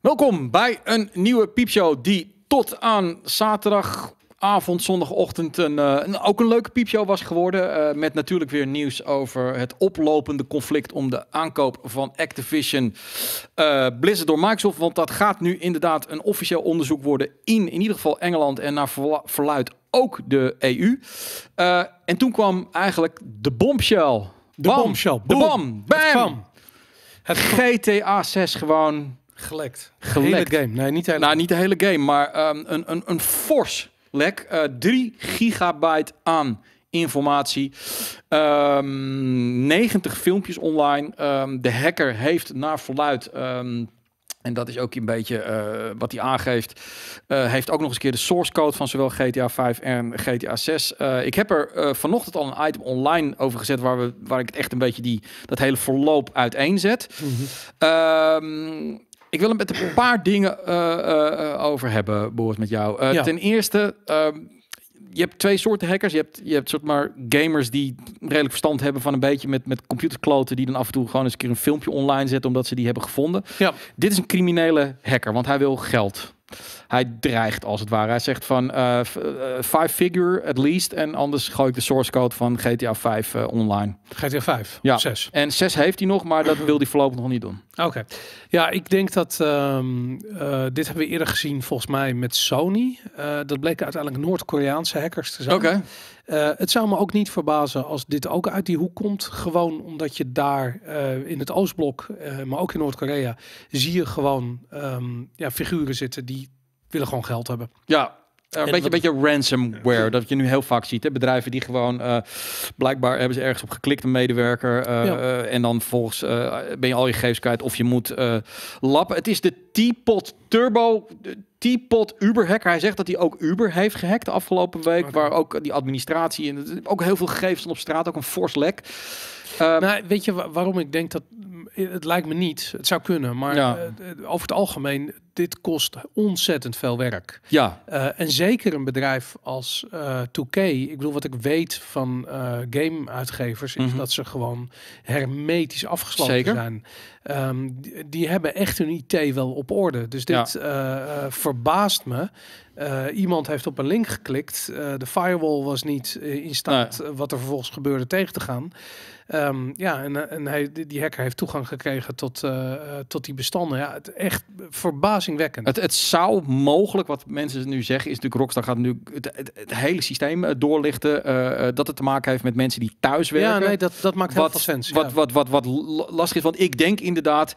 Welkom bij een nieuwe piepshow die tot aan zaterdagavond, zondagochtend eh, een, ook een leuke piepshow was geworden. Eh, met natuurlijk weer nieuws over het oplopende conflict om de aankoop van Activision eh, Blizzard door Microsoft. Want dat gaat nu inderdaad een officieel onderzoek worden in in ieder geval Engeland en naar verluid ook de EU. en toen kwam eigenlijk de bombshell. De bombshell. De bam. Bam. Het GTA 6 gewoon Gelekt. Hele game. Nee, niet de hele, nou, niet de hele game, maar ehm, een, een, een fors lek. Uh, eh, 3 gigabyte aan informatie. Um, ehm, 90 filmpjes online. Ehm, de hacker heeft naar verluid. En dat is ook een beetje eh, wat hij aangeeft. Eh, heeft ook nog eens een keer de source code van zowel GTA 5 en GTA 6. ik heb er vanochtend al een item online over gezet waar, we, waar ik het echt een beetje die, dat hele verloop uiteenzet. Mm ik wil hem met een paar dingen eh, eh, eh, over hebben, Boris, met jou. Ten eerste, ehm, je hebt twee soorten hackers. Je hebt, je hebt soort maar gamers die redelijk verstand hebben van een beetje met, met computerkloten, die dan af en toe gewoon eens een keer een filmpje online zetten omdat ze die hebben gevonden. Dit is een criminele hacker, want hij wil geld hij dreigt als het ware. Hij zegt van eh, eh, five figure at least. En anders gooi ik de source code van GTA 5 uh, eh, online. GTA 5? Ja. En 6 heeft hij nog, maar dat wil hij voorlopig nog niet doen. Oké. Ja, ik denk dat ehm, dit hebben we eerder gezien volgens mij met Sony. dat bleken uiteindelijk Noord-Koreaanse hackers te zijn. Oké. Eh, het zou me ook niet verbazen als dit ook uit die hoek komt. Gewoon omdat je daar eh, in het Oostblok, eh, maar ook in Noord-Korea, zie je gewoon ehm, ja, figuren zitten die willen gewoon geld hebben. Ja, een beetje, beetje ransomware, dat je nu heel vaak ziet. Hè? Bedrijven die gewoon, blijkbaar hebben ze ergens op geklikt, een medewerker. en dan volgens ben je al je gegevens kwijt of je moet lappen. Het is de Teapot Turbo Teapot Uber-hacker. Hij zegt dat hij ook Uber heeft gehackt de afgelopen week. Waar ook die administratie en ook heel veel gegevens op straat. Ook een fors lek. Ehm, nou, weet je waarom ik denk dat... Het lijkt me niet. Het zou kunnen. Maar eh, over het algemeen dit kost ontzettend veel werk. Ja. Eh, en zeker een bedrijf als uh, eh, 2K. Ik bedoel, wat ik weet van uh, eh, game-uitgevers... is mhm. dat ze gewoon hermetisch afgesloten zijn. Um, die, hebben echt hun IT wel op orde. Dus dit verbaast me. iemand heeft op een link geklikt. de firewall was niet in staat wat er vervolgens gebeurde tegen te gaan. Ehm, ja, en, en hij, die hacker heeft toegang gekregen tot, tot die bestanden. Ja, het echt verbaast het, het zou mogelijk, wat mensen nu zeggen, is natuurlijk Rockstar gaat nu het, hele systeem eh, doorlichten. Eh, eh, dat het te maken heeft met mensen die thuis werken. Ja, nee, dat, dat maakt heel veel sens. Wat, wat, wat, wat, lastig is, want ik denk inderdaad,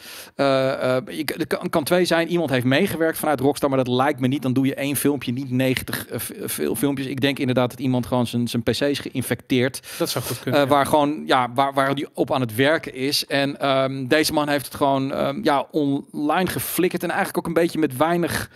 ik, er kan, kan, twee zijn. Iemand heeft meegewerkt vanuit Rockstar, maar dat lijkt me niet. Dan doe je één filmpje, niet 90 veel filmpjes. Ik denk inderdaad dat iemand gewoon zijn, zijn pc is geïnfecteerd. Dat zou goed kunnen. Waar gewoon, ja, waar, waar die op aan het werken is. En ehm, deze man heeft het gewoon ehm, ja, online geflikkerd en eigenlijk ook een beetje beetje met weinig,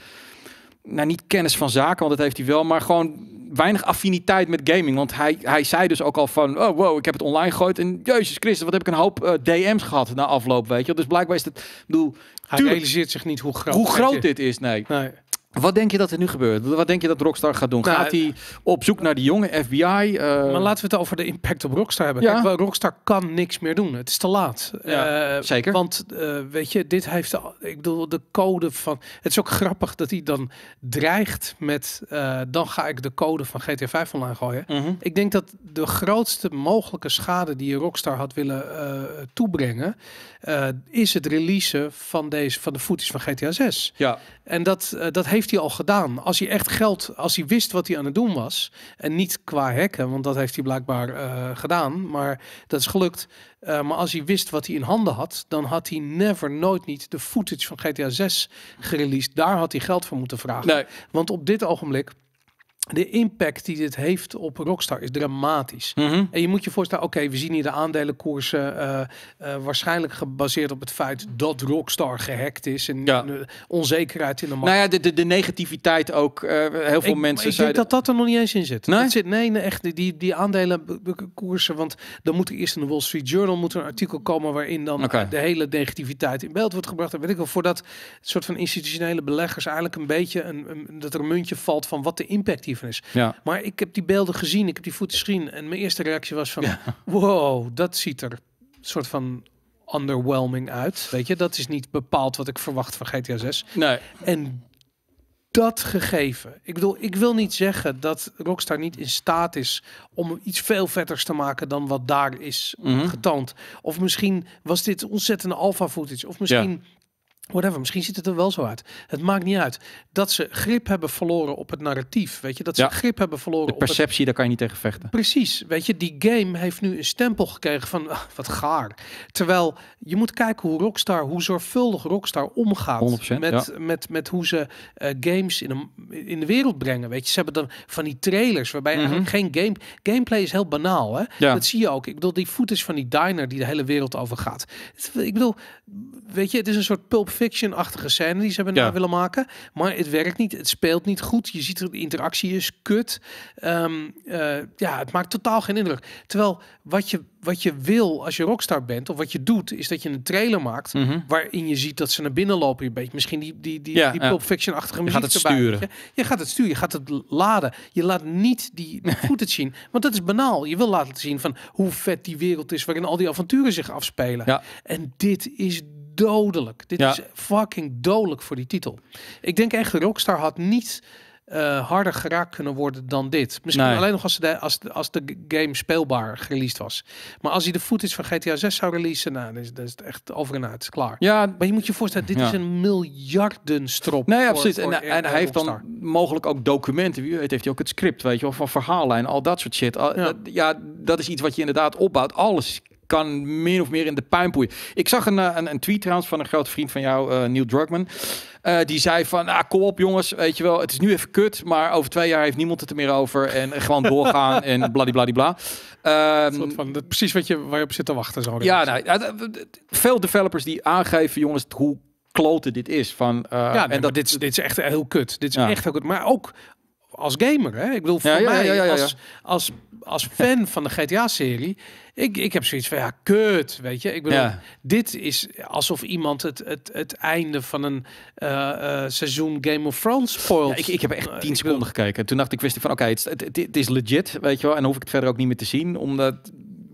nou niet kennis van zaken, want dat heeft hij wel, maar gewoon weinig affiniteit met gaming. Want hij, hij zei dus ook al van, oh wow, ik heb het online gegooid. En jezus Christus, wat heb ik een hoop eh, DM's gehad na afloop, weet je. Dus blijkbaar is het, bedoel... Hij realiseert zich niet hoe groot, hoe groot dit is, nee. nee. Wat denk je dat er nu gebeurt? Wat denk je dat Rockstar gaat doen? Nou, gaat hij op zoek naar die jonge FBI? Eh, maar laten we het over de impact op Rockstar hebben. Rockstar kan niks meer doen. Het is te laat. Eh, zeker. Want eh, weet je, dit heeft, ik bedoel, de code van. Het is ook grappig dat hij dan dreigt met. dan ga ik de code van GTA 5 online gooien. Mhm. Ik denk dat de grootste mogelijke schade die Rockstar had willen toebrengen. is het releasen van, deze, van de footage van GTA 6. Ja. En dat, dat heeft heeft hij al gedaan. Als hij echt geld, als hij wist wat hij aan het doen was. En niet qua hacken, want dat heeft hij blijkbaar eh, gedaan. Maar dat is gelukt. Eh, maar als hij wist wat hij in handen had, dan had hij never, nooit niet de footage van GTA 6 gereleased. Daar had hij geld voor moeten vragen. Want op dit ogenblik de impact die dit heeft op Rockstar is dramatisch. Mhm. En je moet je voorstellen, oké, we zien hier de aandelenkoersen eh, eh, waarschijnlijk gebaseerd op het feit dat Rockstar gehackt is en onzekerheid in de markt. Nou ja, de, de, negativiteit ook. Eh, heel veel ik, mensen ik denk dat dat er nog niet eens in zit. Nee, zit, nee, nee echt, die, die aandelenkoersen, want dan moet er eerst in de Wall Street Journal moet er een artikel komen waarin dan de hele negativiteit in beeld wordt gebracht. En weet ik wel, voordat soort van institutionele beleggers eigenlijk een beetje een, dat er een muntje valt van wat de impact hier is. Ja. Maar ik heb die beelden gezien, ik heb die footage gezien. En mijn eerste reactie was van, wow, dat ziet er soort van underwhelming uit. Weet je, dat is niet bepaald wat ik verwacht van GTA 6. Nee. En dat gegeven. Ik bedoel, ik wil niet zeggen dat Rockstar niet in staat is om iets veel vetters te maken dan wat daar is mm getoond. Of misschien was dit ontzettende alpha footage. Of misschien Whatever, misschien ziet het er wel zo uit. Het maakt niet uit. Dat ze grip hebben verloren op het narratief. Weet je, dat ze grip hebben verloren de perceptie, daar kan je niet tegen vechten. Precies. Weet je, die game heeft nu een stempel gekregen van ah, wat gaar. Terwijl je moet kijken hoe Rockstar, hoe zorgvuldig Rockstar omgaat 100%, met, met, met hoe ze eh, games in de, in de wereld brengen. Weet je, ze hebben dan van die trailers waarbij mm geen game, gameplay is heel banaal. Hè? Ja. Dat zie je ook. Ik bedoel, die footage van die diner die de hele wereld over gaat. Ik bedoel, weet je, het is een soort pulp Fiction-achtige scène die ze hebben willen maken. Maar het werkt niet, het speelt niet goed. Je ziet dat de interactie is kut. Ehm, eh, ja, het maakt totaal geen indruk. Terwijl wat je, wat je wil als je rockstar bent, of wat je doet, is dat je een trailer maakt mhm. waarin je ziet dat ze naar binnen lopen. je beetje misschien die, die, die, ja, die ja. Pulp Fiction-achtige muziek gaat het Sturen. Je. gaat het sturen, je gaat het laden. Je laat niet die goed het zien, want dat is banaal. Je wil laten zien van hoe vet die wereld is waarin al die avonturen zich afspelen. En dit is dodelijk. Dit is fucking dodelijk voor die titel. Ik denk echt, Rockstar had niet eh, harder geraakt kunnen worden dan dit. Misschien alleen nog als de, als, als de game speelbaar gereleased was. Maar als hij de voet is van GTA 6 zou releasen, nou, dan, is, is het echt over en uit. klaar. Ja, maar je moet je voorstellen, dit is een miljardenstrop. Nee, nou voor, en, eh, en, hij heeft dan mogelijk ook documenten. Wie weet heeft hij ook het script, weet je of van verhaallijn en al dat soort shit. Ah, ja. dat is iets wat je inderdaad opbouwt. Alles kan min of meer in de puinpoei. Ik zag een, eh, een, een, tweet trouwens van een grote vriend van jou, uh, Neil Druckmann. Eh, die zei van, ah, kom op jongens, weet je wel, het is nu even kut, maar over twee jaar heeft niemand het er meer over. En gewoon doorgaan en bladibladibla. Um, van, precies wat je, waar je op zit te wachten. Zo ja, nou, veel developers die aangeven, jongens, hoe kloten dit is. Van, ja, en dat, dit, is, dit is echt heel kut. Dit is echt heel kut. Maar ook als gamer. Hè? Ik bedoel, voor ja, ja, mij ja, Als, als, als fan van de GTA-serie... Ik, ik heb zoiets van, ja, kut, weet je. Ik bedoel, dit is alsof iemand het, het, het einde van een eh, eh, seizoen Game of Thrones spoilt. ik, ik heb echt eh, tien seconden gekeken. Toen dacht ik, wist ik van, oké, het, het, het, is legit, weet je wel. En hoef ik het verder ook niet meer te zien, omdat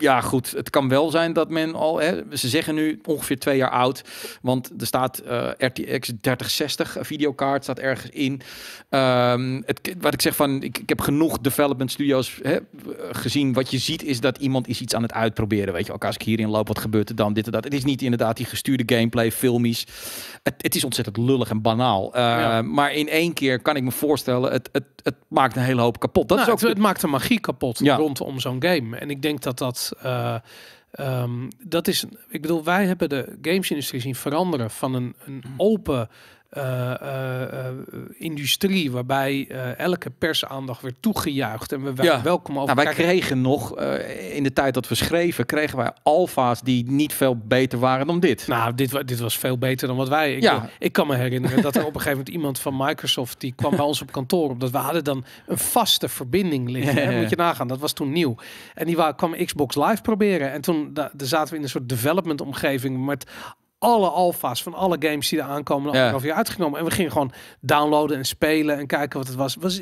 ja, goed, het kan wel zijn dat men al... Hè, ze zeggen nu ongeveer twee jaar oud. Want er staat eh, RTX 3060 videokaart staat ergens in. Ehm, het, wat ik zeg van, ik, ik heb genoeg development studios hè, gezien. Wat je ziet is dat iemand is iets aan het uitproberen. Weet je, ook als ik hierin loop, wat gebeurt er dan? Dit en dat. Het is niet inderdaad die gestuurde gameplay, filmies. Het, het is ontzettend lullig en banaal. Ehm, maar in één keer kan ik me voorstellen, het, het, het maakt een hele hoop kapot. Dat nou, is ook... het, het maakt de magie kapot ja. rondom zo'n game. En ik denk dat dat eh, ehm, dat is, ik bedoel, wij hebben de gamesindustrie zien veranderen van een, een mm. open eh, eh, eh, industrie waarbij elke persaandacht werd toegejuicht en we ja. welkom over. Nou, wij kregen nog in de tijd dat we schreven, kregen wij alfa's die niet veel beter waren dan dit. Nou, dit, dit was veel beter dan wat wij. Ik, ja. ik kan me herinneren dat er op een gegeven moment iemand van Microsoft die kwam bij ons op kantoor, omdat we hadden dan een vaste verbinding liggen. Ja, Moet je nagaan, dat was toen nieuw. En die kwam Xbox Live proberen en toen daar zaten we in een soort development omgeving met alle alfa's van alle games die er aankomen, ja. uitgenomen. En we gingen gewoon downloaden en spelen en kijken wat het was. was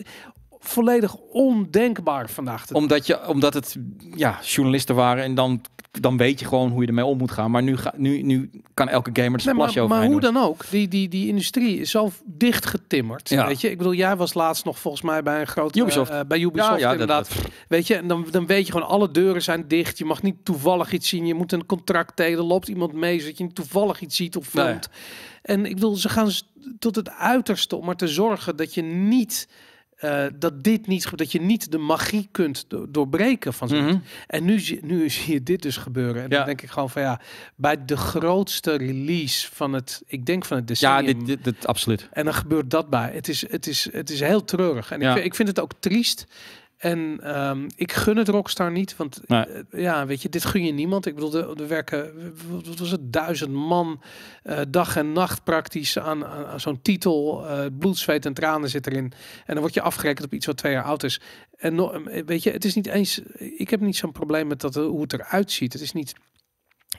volledig ondenkbaar vandaag. omdat, je, omdat het ja, journalisten waren en dan, dan weet je gewoon hoe je ermee om moet gaan. Maar nu, ga, nu, nu kan elke gamer het nee, over. Maar hoe dan ook, die, die, die industrie is zo dicht getimmerd. Ja. Weet je, ik bedoel, jij was laatst nog volgens mij bij een grote Ubisoft. Eh, bij Ubisoft ja, inderdaad. Dat, Weet je, en dan, dan weet je gewoon alle deuren zijn dicht. Je mag niet toevallig iets zien. Je moet een contract tegen. loopt iemand mee zodat je niet toevallig iets ziet of filmt. En ik bedoel, ze gaan tot het uiterste om er te zorgen dat je niet eh, dat dit niet dat je niet de magie kunt doorbreken van zoiets. Mhm. En nu, nu zie je dit dus gebeuren. En dan denk ik gewoon van ja, bij de grootste release van het, ik denk van het decennium. Ja, dit, absoluut. En dan gebeurt dat bij. Het is, het is, het is heel treurig. En ik, ik vind het ook triest. En ehm, ik gun het Rockstar niet, want eh, ja, weet je, dit gun je niemand. Ik bedoel, er werken, wat was het, duizend man eh, dag en nacht praktisch aan, zo'n titel. Eh, bloed, zweet en tranen zit erin. En dan word je afgerekend op iets wat twee jaar oud is. En weet je, het is niet eens, ik heb niet zo'n probleem met dat, hoe het eruit ziet. Het is niet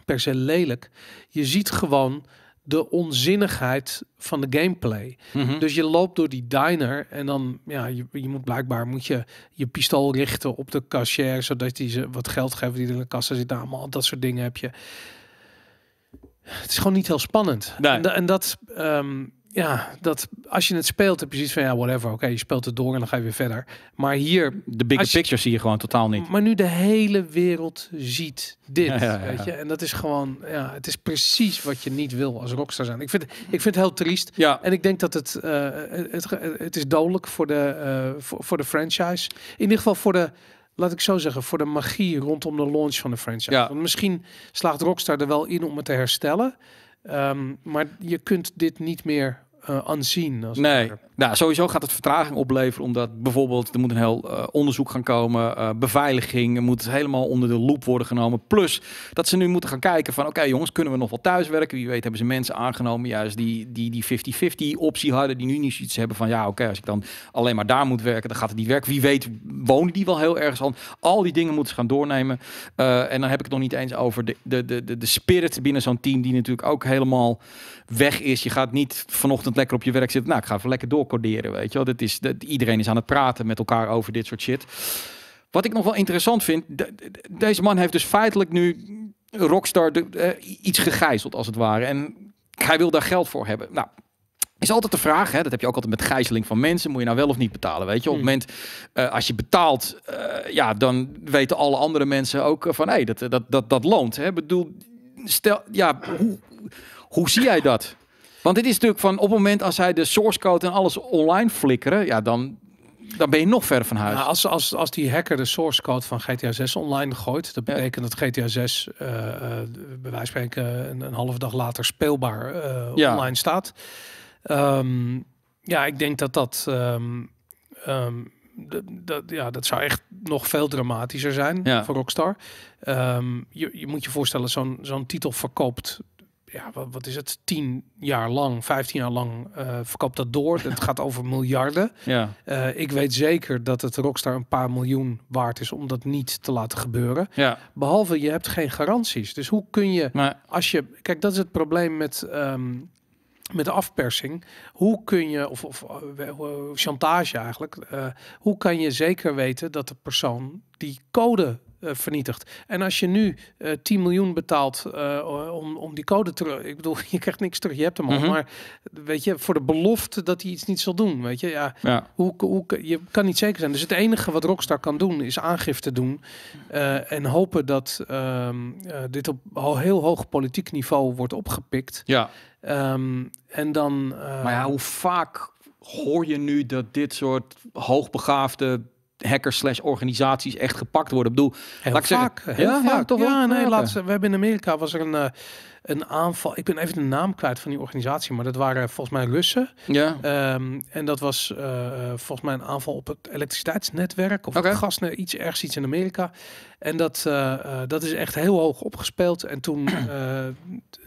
per se lelijk. Je ziet gewoon de onzinnigheid van de gameplay. Mhm. Dus je loopt door die diner en dan, ja, je, je, moet blijkbaar moet je je pistool richten op de cashier, zodat die ze wat geld geven die in de kassa zit. Nou, allemaal dat soort dingen heb je. Het is gewoon niet heel spannend. En, en, dat, ehm, ja, dat als je het speelt, heb je zoiets van ja, whatever. Oké, je speelt het door en dan ga je weer verder. Maar hier. De big picture zie je gewoon totaal niet. Maar nu de hele wereld ziet dit. weet je? En dat is gewoon, ja, het is precies wat je niet wil als rockstar zijn. Ik vind, ik vind het heel triest. Ja. En ik denk dat het, uh, het, het is dodelijk voor de, eh, voor, voor de franchise. In ieder geval voor de laat ik zo zeggen, voor de magie rondom de launch van de franchise. Ja. Want misschien slaagt Rockstar er wel in om het te herstellen. Ehm, maar je kunt dit niet meer aanzien. Eh, nee, nou, sowieso gaat het vertraging opleveren, omdat bijvoorbeeld er moet een heel eh, onderzoek gaan komen, eh, beveiliging moet helemaal onder de loep worden genomen. Plus dat ze nu moeten gaan kijken van, oké jongens, kunnen we nog wel thuiswerken? Wie weet hebben ze mensen aangenomen, juist die die 50-50 optie hadden, die nu niet iets hebben van, ja oké, als ik dan alleen maar daar moet werken, dan gaat het niet werken. Wie weet wonen die wel heel ergens aan. Al die dingen moeten ze gaan doornemen. en dan heb ik het nog niet eens over de, de, de, de, de spirit binnen zo'n team, die natuurlijk ook helemaal weg is. Je gaat niet vanochtend lekker op je werk zit. Nou, ik ga even lekker doorcoderen, weet je wel. Dat is, dat, iedereen is aan het praten met elkaar over dit soort shit. Wat ik nog wel interessant vind, deze man heeft dus feitelijk nu Rockstar eh, iets gegijzeld, als het ware. En hij wil daar geld voor hebben. Nou, is altijd de vraag, hè, dat heb je ook altijd met gijzeling van mensen. Moet je nou wel of niet betalen? Weet je, op het hmm. moment eh, als je betaalt, eh, ja, dan weten alle andere mensen ook van hé, dat, dat, dat, dat loont. Hè? Bedoel, stel, ja, hoe, hoe zie jij dat? Want dit is natuurlijk van op het moment als zij de source code en alles online flikkeren, ja, dan, dan ben je nog ver van huis. Nou, als, als, als die hacker de source code van GTA 6 online gooit, dat betekent dat GTA 6 uh, eh, eh, bij wijze van spreken een, een halve dag later speelbaar eh, online staat. Ehm, ja, ik denk dat ehm, ehm, dat, dat, ja, dat zou echt nog veel dramatischer zijn voor Rockstar. Je, je, moet je voorstellen, zo'n zo'n titel verkoopt ja, wat, is het, tien jaar lang, vijftien jaar lang uh, verkoopt dat door. het gaat over miljarden. Ja. Eh, ik weet zeker dat het Rockstar een paar miljoen waard is om dat niet te laten gebeuren. Ja. Behalve je hebt geen garanties. Dus hoe kun je, maar... als je, kijk, dat is het probleem met. Ehm, met afpersing, hoe kun je, of, of eh, chantage eigenlijk, hoe kan je zeker weten dat de persoon die code eh, vernietigd. En als je nu uh, eh, 10 miljoen betaalt eh, om, om die code terug. Ik bedoel, je krijgt niks terug, je hebt hem al. Mhm. Maar weet je, voor de belofte dat hij iets niet zal doen. Weet je, ja, Hoe, hoe, je kan niet zeker zijn. Dus het enige wat Rockstar kan doen is aangifte doen. en hopen dat ehm, dit op heel hoog politiek niveau wordt opgepikt. Ja. Ehm, en dan. maar ja, hoe vaak hoor je nu dat dit soort hoogbegaafde hackers slash organisaties echt gepakt worden. Ik bedoel, heel laat vaak, zeggen, heel ja, vaak, ja, toch ja, nee, laatst, we hebben in Amerika was er een eh, een aanval. Ik ben even de naam kwijt van die organisatie, maar dat waren volgens mij Russen. Ja. Ehm, en dat was eh, eh, volgens mij een aanval op het elektriciteitsnetwerk of okay. gas, iets ergens iets in Amerika. En dat, eh, dat is echt heel hoog opgespeeld. En toen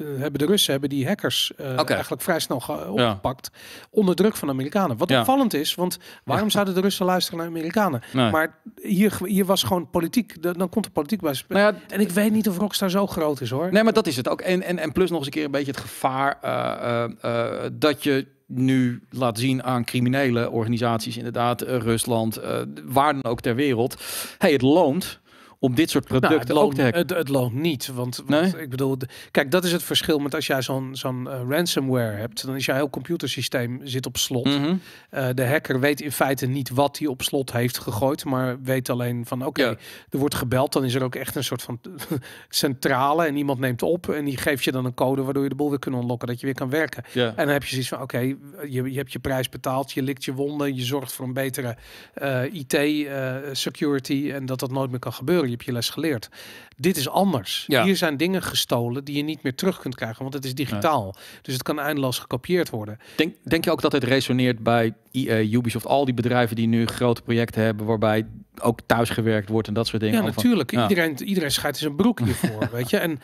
hebben de Russen hebben die hackers eigenlijk vrij snel opgepakt onder druk van de Amerikanen. Wat opvallend is, want waarom zouden de Russen luisteren naar Amerikanen? Maar hier, hier was gewoon politiek. Dan komt de politiek bij. Nou en ik weet niet of Rockstar zo groot is hoor. Nee, maar dat is het ook. En, en, plus nog eens een keer een beetje het gevaar eh, eh, eh, dat je nu laat zien aan criminele organisaties, inderdaad, Rusland, waar dan ook ter wereld. Hey, het loont om dit soort nou, producten nou, het ook loont, te hacken. Het, loont niet, want, ik bedoel, kijk, dat is het verschil met als jij zo'n zo'n eh, ransomware hebt, dan is jouw heel computersysteem zit op slot. Mhm. Eh, de hacker weet in feite niet wat hij op slot heeft gegooid, maar weet alleen van oké, er wordt gebeld, dan is er ook echt een soort van centrale en iemand neemt op en die geeft je dan een code waardoor je de boel weer kunt ontlokken, dat je weer kan werken. En dan heb je zoiets van oké, je, je hebt je prijs betaald, je likt je wonden, je zorgt voor een betere eh, IT security en dat dat nooit meer kan gebeuren je je les geleerd. Dit is anders. Hier zijn dingen gestolen die je niet meer terug kunt krijgen, want het is digitaal. Dus het kan eindeloos gekopieerd worden. Denk, denk je ook dat het resoneert bij e, eh, Ubisoft, al die bedrijven die nu grote projecten hebben, waarbij ook thuis gewerkt wordt en dat soort dingen? Ja, natuurlijk. Iedereen, iedereen, iedereen is zijn broek hiervoor, weet je. En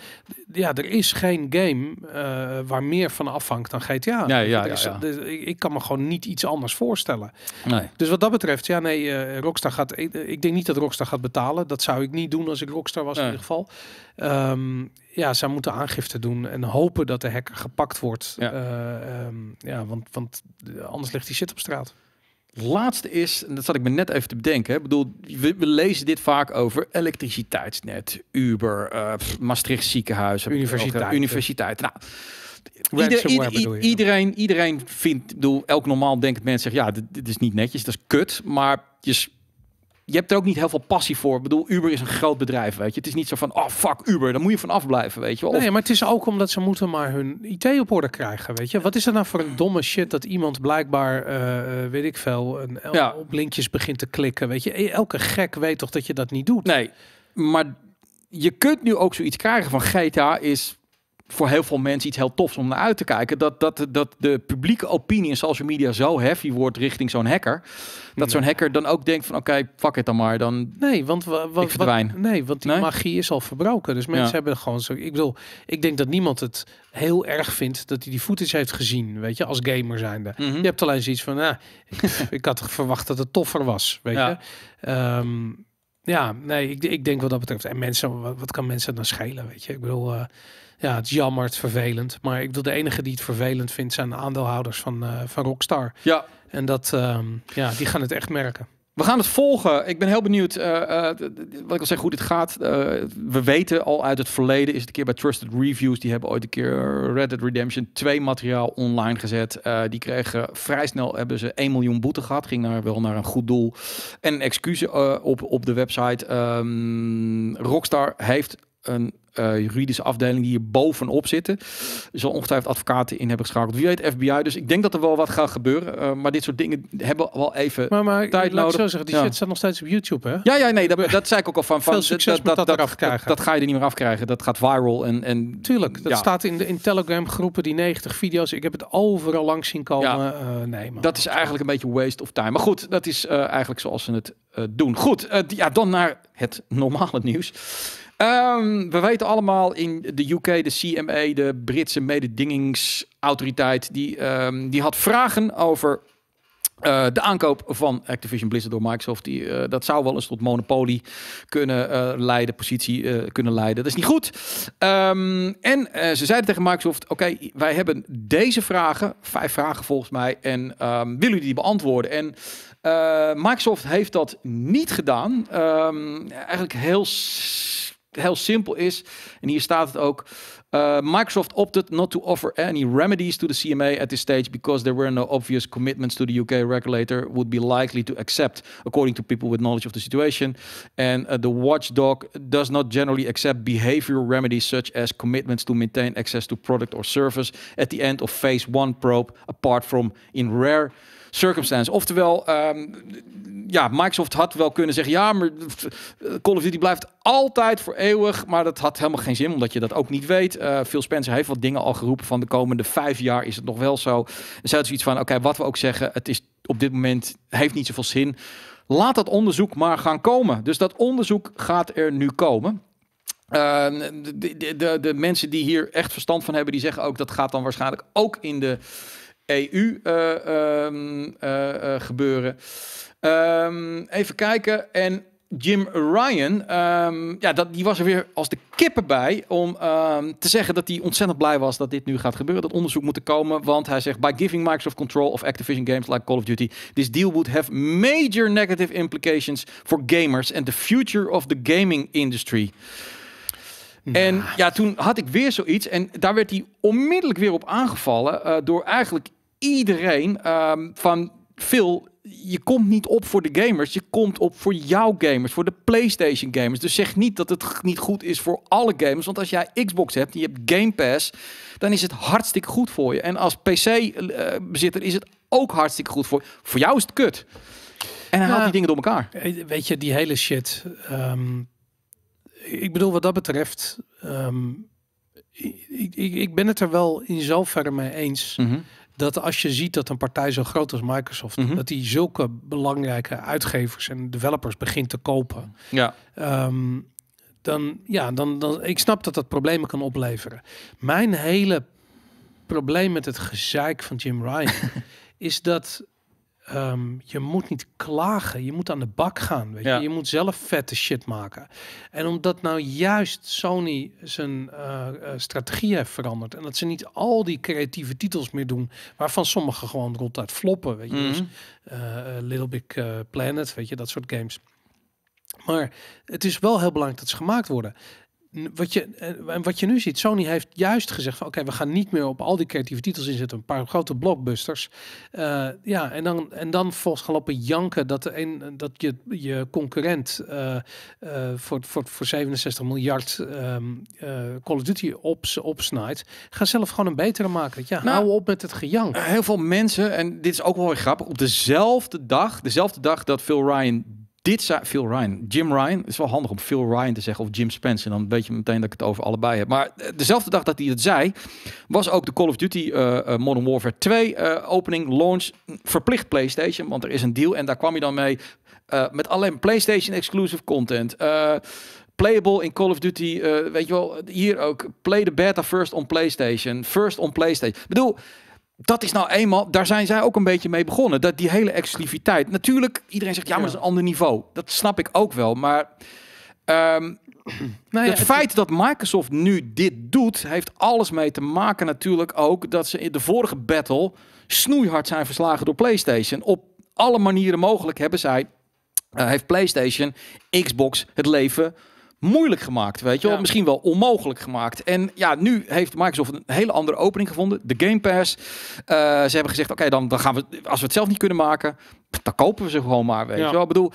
ja, er is geen game eh, waar meer van afhangt dan GTA. Ja, ja, ja, ik kan me gewoon niet iets anders voorstellen. Nee. Dus wat dat betreft, ja, nee, eh, Rockstar gaat. Ik, ik, denk niet dat Rockstar gaat betalen. Dat zou ik niet doen als ik rockstar was in ieder geval. Ehm, ja, zij moeten aangifte doen en hopen dat de hacker gepakt wordt. Ja, eh, ehm, ja want, want eh, anders ligt hij shit op straat. Laatste is, en dat zat ik me net even te bedenken. Ik bedoel, we, lezen dit vaak over elektriciteitsnet, Uber, eh, Maastricht ziekenhuis, universiteit. universiteit. Nou, iedereen, iedereen vindt, bedoel, elk normaal denkend mens zegt ja, dit, dit, is niet netjes, dat is kut. Maar je, je hebt er ook niet heel veel passie voor. Ik bedoel, Uber is een groot bedrijf, weet je. Het is niet zo van, oh fuck Uber, dan moet je van afblijven, weet je wel. Nee, maar het is ook omdat ze moeten maar hun IT op orde krijgen, weet je. Wat is er nou voor een domme shit dat iemand blijkbaar, eh, eh, weet ik veel, een, op linkjes begint te klikken, weet je. Eh, elke gek weet toch dat je dat niet doet. Nee, maar je kunt nu ook zoiets krijgen van GTA is voor heel veel mensen iets heel tofs om naar uit te kijken. Dat, dat, dat de publieke opinie in social media zo heavy wordt richting zo'n hacker. Dat zo'n hacker dan ook denkt van oké, pak fuck dan maar. Dan nee, want ik verdwijn. nee, want die magie is al verbroken. Dus mensen hebben gewoon zo. Ik bedoel, ik denk dat niemand het heel erg vindt dat hij die footage heeft gezien. Weet je, als gamer zijnde. Mhm. Je hebt alleen zoiets van, nou, ik had verwacht dat het toffer was. Weet ja. je. Ehm, ja, nee, ik, ik, denk wat dat betreft. En mensen, wat, kan mensen dan schelen? Weet je, ik bedoel. Eh, ja, het is jammer, het vervelend. Maar ik bedoel, de enige die het vervelend vindt zijn de aandeelhouders van, eh, van Rockstar. Ja. En dat, ehm, ja, die gaan het echt merken. We gaan het volgen. Ik ben heel benieuwd. Eh, eh, wat ik al zeg, hoe dit gaat. we weten al uit het verleden is het een keer bij Trusted Reviews. Die hebben ooit een keer Red Dead Redemption 2 materiaal online gezet. die kregen vrij snel hebben ze 1 miljoen boete gehad. Ging naar, wel naar een goed doel. En een excuus op, op de website. Ehm, Rockstar heeft een eh, juridische afdeling die hier bovenop zitten. Er zal ongetwijfeld advocaten in hebben geschakeld. Wie weet FBI. Dus ik denk dat er wel wat gaat gebeuren. Eh, maar dit soort dingen hebben wel even maar, maar, tijd nodig. Zo zeggen, die shit staat nog steeds op YouTube, hè? Ja, ja, nee, dat, dat zei ik ook al van. Veel succes dat, dat, dat, dat, dat ga je er niet meer afkrijgen. Dat gaat viral. En, en, Tuurlijk, dat staat in, de, in Telegram groepen, die 90 video's. Ik heb het overal langs zien komen. Ja. Eh, nee, Dat is eigenlijk een beetje waste of time. Maar goed, dat is eigenlijk zoals ze het doen. Goed, ja, dan naar het normale nieuws. Ehm, we weten allemaal in de UK, de CMA, de Britse mededingingsautoriteit, die, ehm, die had vragen over eh, de aankoop van Activision Blizzard door Microsoft, die, eh, dat zou wel eens tot monopolie kunnen eh, leiden, positie kunnen leiden. Dat is niet goed. Ehm, en ze zeiden tegen Microsoft: Oké, wij hebben deze vragen, vijf vragen volgens mij, en willen jullie die beantwoorden? En Microsoft heeft dat niet gedaan. eigenlijk heel heel simpel is. En hier staat het ook. Uh, Microsoft opted not to offer any remedies to the CMA at this stage because there were no obvious commitments to the UK regulator would be likely to accept, according to people with knowledge of the situation. And uh, the watchdog does not generally accept behavioral remedies such as commitments to maintain access to product or service at the end of phase one probe, apart from in rare circumstance. Oftewel, ehm, ja, Microsoft had wel kunnen zeggen: ja, maar eh, Call of Duty blijft altijd voor eeuwig. Maar dat had helemaal geen zin, omdat je dat ook niet weet. Eh, Phil Spencer heeft wat dingen al geroepen van de komende vijf jaar is het nog wel zo. Er zou zoiets iets van: oké, wat we ook zeggen, het is op dit moment heeft niet zoveel zin. Laat dat onderzoek maar gaan komen. Dus dat onderzoek gaat er nu komen. Ehm, de, de, de, de mensen die hier echt verstand van hebben, die zeggen ook dat gaat dan waarschijnlijk ook in de EU eh, ehm, eh, eh, gebeuren. Ehm, even kijken. En Jim Ryan, ehm, ja, dat, die was er weer als de kippen bij om te zeggen dat hij ontzettend blij was dat dit nu gaat gebeuren. Dat onderzoek moet er komen, want hij zegt: By giving Microsoft control of Activision games like Call of Duty, this deal would have major negative implications for gamers and the future of the gaming industry. En ja, toen had ik weer zoiets en daar werd hij onmiddellijk weer op aangevallen door eigenlijk iedereen ehm, van veel je komt niet op voor de gamers, je komt op voor jouw gamers, voor de PlayStation gamers. Dus zeg niet dat het niet goed is voor alle gamers, want als jij Xbox hebt en je hebt Game Pass, dan is het hartstikke goed voor je. En als PC-bezitter eh, is het ook hartstikke goed voor je. Voor jou is het kut. En hij die dingen door elkaar. Eh, weet je, die hele shit. Ehm, ik bedoel, wat dat betreft, ehm, ik, ik, ik, ben het er wel in zoverre mee eens. Mhm dat als je ziet dat een partij zo groot als Microsoft, mhm. dat die zulke belangrijke uitgevers en developers begint te kopen. Ja. Ehm, dan, ja, dan, dan, ik snap dat dat problemen kan opleveren. Mijn hele probleem met het gezeik van Jim Ryan is dat Ehm, je moet niet klagen, je moet aan de bak gaan. Weet je? je moet zelf vette shit maken. En omdat nou juist Sony zijn eh, eh, strategie heeft veranderd en dat ze niet al die creatieve titels meer doen, waarvan sommige gewoon ronduit floppen. Weet je? Dus, mhm. eh, Little Big Planet, weet je, dat soort games. Maar het is wel heel belangrijk dat ze gemaakt worden wat je, eh, en wat je nu ziet, Sony heeft juist gezegd van oké, we gaan niet meer op al die creatieve titels inzetten, een paar grote blockbusters. Eh, ja, en dan, en dan volgens Gelopen janken dat, de een, dat je, je concurrent eh, voor, voor, voor 67 miljard um, Call of Duty op, opsnijdt. Ga zelf gewoon een betere maken. Ja, nou, hou op met het gejank. Heel veel mensen, en dit is ook wel weer grappig, op dezelfde dag, dezelfde dag dat Phil Ryan dit zijn Phil Ryan. Jim Ryan. Het is wel handig om Phil Ryan te zeggen of Jim Spence. En dan weet je meteen dat ik het over allebei heb. Maar eh, dezelfde dag dat hij het zei, was ook de Call of Duty eh, eh, Modern Warfare 2 opening launch hm, verplicht PlayStation. Want er is een deal en daar kwam je dan mee met alleen PlayStation exclusive content playable in Call of Duty. weet je wel, hier ook. Play the beta first on PlayStation. First on PlayStation. Ik bedoel, dat is nou eenmaal, daar zijn zij ook een beetje mee begonnen. Dat die hele exclusiviteit. Natuurlijk, iedereen zegt ja, maar dat is een ander niveau. Dat snap ik ook wel. Maar um, nou ja, het, feit dat Microsoft nu dit doet, heeft alles mee te maken natuurlijk ook dat ze in de vorige battle snoeihard zijn verslagen door PlayStation. Op alle manieren mogelijk hebben zij, eh, heeft PlayStation Xbox het leven moeilijk gemaakt, weet je wel. Misschien wel onmogelijk gemaakt. En ja, nu heeft Microsoft een hele andere opening gevonden. De Game Pass. Eh, ze hebben gezegd, oké, dan, dan gaan we... Als we het zelf niet kunnen maken, dan kopen we ze gewoon maar, weet ja. je wel. Ik bedoel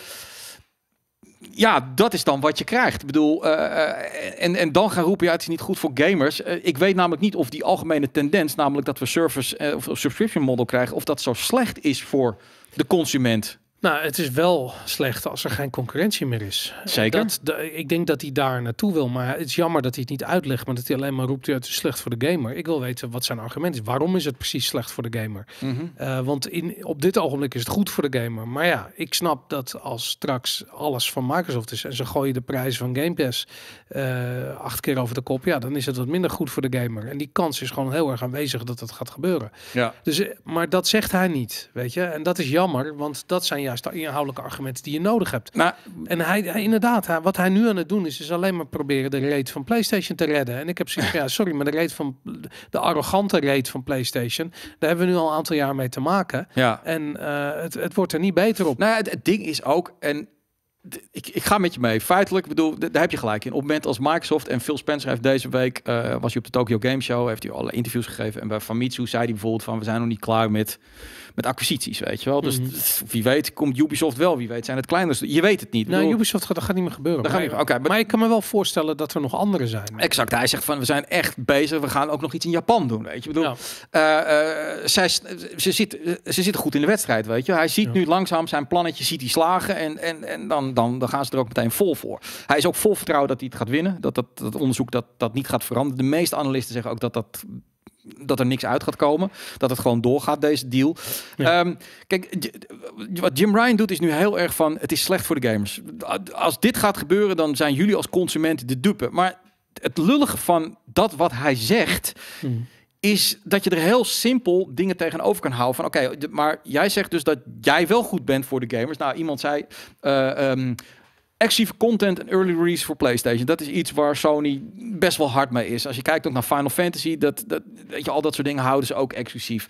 ja, dat is dan wat je krijgt. Ik bedoel, eh, eh, en, en dan gaan roepen, ja, het is niet goed voor gamers. ik weet namelijk niet of die algemene tendens, namelijk dat we service of subscription model krijgen, of dat zo slecht is voor de consument. Nou, het is wel slecht als er geen concurrentie meer is. Zeker. Dat, ik denk dat hij daar naartoe wil, maar het is jammer dat hij het niet uitlegt, maar dat hij alleen maar roept: het is slecht voor de gamer. Ik wil weten wat zijn argument is. Waarom is het precies slecht voor de gamer? Mhm. Eh, want in, op dit ogenblik is het goed voor de gamer. Maar ja, ik snap dat als straks alles van Microsoft is en ze gooien de prijzen van Game Pass eh, acht keer over de kop, ja, dan is het wat minder goed voor de gamer. En die kans is gewoon heel erg aanwezig dat dat gaat gebeuren. Ja. Dus, eh, maar dat zegt hij niet, weet je. En dat is jammer, want dat zijn ja juist de inhoudelijke argumenten die je nodig hebt. Maar, nou, en hij, hij inderdaad, hij, wat hij nu aan het doen is, is alleen maar proberen de rate van PlayStation te redden. En ik heb zoiets ja, sorry, maar de rate van de arrogante rate van PlayStation, daar hebben we nu al een aantal jaar mee te maken. Ja. En eh, het, het wordt er niet beter op. Nou het, ding is ook, en ik, ik, ga met je mee. Feitelijk, bedoel, daar heb je gelijk in. Op het moment als Microsoft en Phil Spencer heeft deze week, eh, was hij op de Tokyo Game Show, heeft hij alle interviews gegeven. En bij Famitsu zei hij bijvoorbeeld van, we zijn nog niet klaar met met acquisities, weet je wel. Dus mhm. wie weet komt Ubisoft wel, wie weet zijn het kleiners. Je weet het niet. Nou, Ubisoft gaat, dat gaat niet meer gebeuren. Maar, niet, okay, maar, maar, ik kan me wel voorstellen dat er nog anderen zijn. Exact. Hij zegt van we zijn echt bezig. We gaan ook nog iets in Japan doen, weet je. bedoel, eh, eh, zij, ze, zit, ze zitten goed in de wedstrijd, weet je. Hij ziet nu langzaam zijn plannetje, ziet hij slagen en, en, en dan, dan, dan gaan ze er ook meteen vol voor. Hij is ook vol vertrouwen dat hij het gaat winnen. Dat dat, dat onderzoek dat, dat niet gaat veranderen. De meeste analisten zeggen ook dat dat dat er niks uit gaat komen. Dat het gewoon doorgaat, deze deal. Ehm, kijk, wat Jim Ryan doet is nu heel erg van... het is slecht voor de gamers. Als dit gaat gebeuren, dan zijn jullie als consumenten de dupe. Maar het lullige van dat wat hij zegt... Hmm. is dat je er heel simpel dingen tegenover kan houden. Van oké, maar jij zegt dus dat jij wel goed bent voor de gamers. Nou, iemand zei, eh, ehm, Exclusieve content en early release voor PlayStation. Dat is iets waar Sony best wel hard mee is. Als je kijkt ook naar Final Fantasy, dat, dat, weet je, al dat soort dingen houden ze ook exclusief.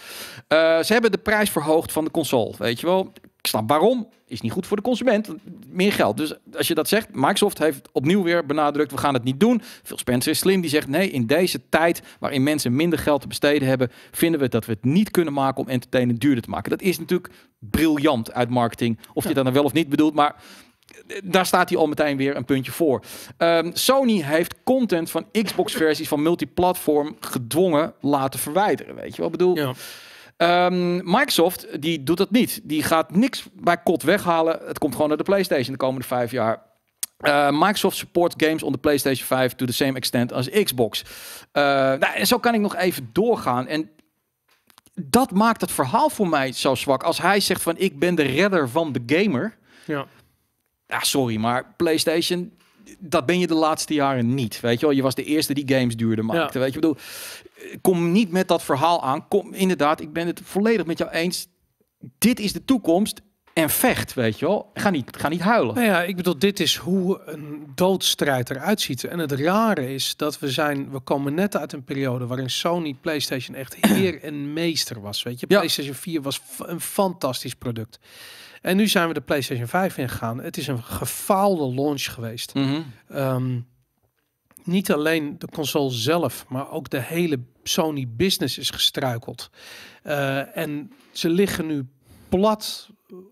Eh, ze hebben de prijs verhoogd van de console, weet je wel. Ik snap waarom. Is niet goed voor de consument. Meer geld. Dus als je dat zegt, Microsoft heeft opnieuw weer benadrukt: we gaan het niet doen. Phil Spencer is slim. Die zegt: nee, in deze tijd waarin mensen minder geld te besteden hebben, vinden we dat we het niet kunnen maken om entertainment duurder te maken. Dat is natuurlijk briljant uit marketing. Of je ja. dat dan nou wel of niet bedoelt. Maar daar staat hij al meteen weer een puntje voor. Ehm, Sony heeft content van Xbox-versies van multiplatform gedwongen laten verwijderen. Weet je wat ik bedoel. Ja. Ehm, Microsoft die doet dat niet. Die gaat niks bij kot weghalen. Het komt gewoon naar de PlayStation de komende vijf jaar. Eh, Microsoft supports games on the PlayStation 5 to the same extent als Xbox. Eh, nou, en zo kan ik nog even doorgaan. En dat maakt het verhaal voor mij zo zwak. Als hij zegt van ik ben de redder van de gamer. Ja ja, sorry, maar PlayStation, dat ben je de laatste jaren niet. Weet je wel, je was de eerste die games duurder maakte. Weet je, ik bedoel, kom niet met dat verhaal aan. Kom, inderdaad, ik ben het volledig met jou eens. Dit is de toekomst. En vecht, weet je wel. Ga niet, ga niet huilen. Nou ja, ik bedoel, dit is hoe een doodstrijd eruit ziet. En het rare is dat we zijn, we komen net uit een periode waarin Sony PlayStation echt heer en meester was. Weet je, PlayStation 4 was een fantastisch product. En nu zijn we de PlayStation 5 ingegaan. Het is een gefaalde launch geweest. Mhm. Ehm, niet alleen de console zelf, maar ook de hele Sony business is gestruikeld. Eh, en ze liggen nu plat,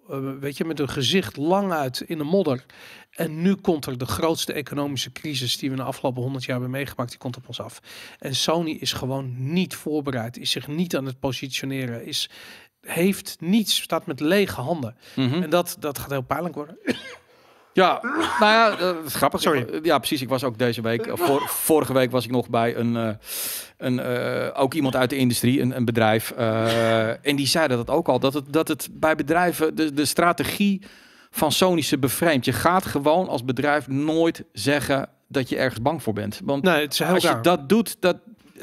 eh, weet je, met hun gezicht lang uit in de modder. En nu komt er de grootste economische crisis die we in de afgelopen 100 jaar hebben meegemaakt, die komt op ons af. En Sony is gewoon niet voorbereid, is zich niet aan het positioneren, is, heeft niets, staat met lege handen. Mhm. En dat, dat gaat heel pijnlijk worden. Ja, nou ja, eh, dat is grappig. Sorry. Ja, precies. Ik was ook deze week, eh, vor, vorige week was ik nog bij een, eh, een ook iemand uit de industrie, een, een bedrijf. en die zeiden dat ook al, dat het, dat het bij bedrijven, de, de strategie van Sonische ze Je gaat gewoon als bedrijf nooit zeggen dat je ergens bang voor bent. Want nee, het als je dat doet, dat,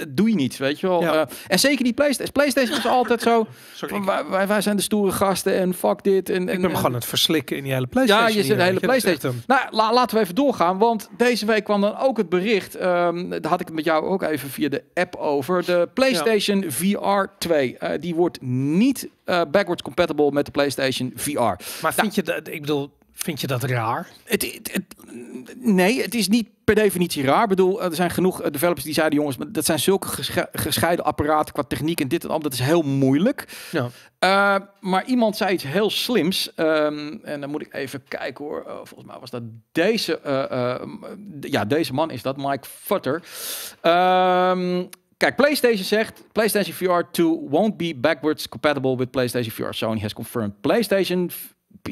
doe je niet, weet je wel. Eh, en zeker die PlayStation. PlayStation is altijd zo. Sorry, wij, zijn de stoere gasten en fuck dit. En, ik ben gewoon het verslikken in die hele PlayStation. Ja, je zit de hele PlayStation. Nou, laten we even doorgaan, want deze week kwam dan ook het bericht. Um, had ik het met jou ook even via de app over. De PlayStation VR 2. Eh, die wordt niet eh, backwards compatible met de PlayStation VR. Maar nou, vind je dat? Ik bedoel, Vind je dat raar? Het, het, nee, het is niet per definitie raar. Ik bedoel, er zijn genoeg eh, developers die zeiden: jongens, maar dat zijn zulke gescheiden apparaten qua techniek en dit en dat. Dat is heel moeilijk. Ja. Eh, maar iemand zei iets heel slims. Ehm, en dan moet ik even kijken hoor. Eh, volgens mij was dat deze. ja, deze man is dat, Mike Futter. Ehm, kijk, PlayStation zegt: PlayStation VR 2 won't be backwards compatible with PlayStation VR. Sony has confirmed PlayStation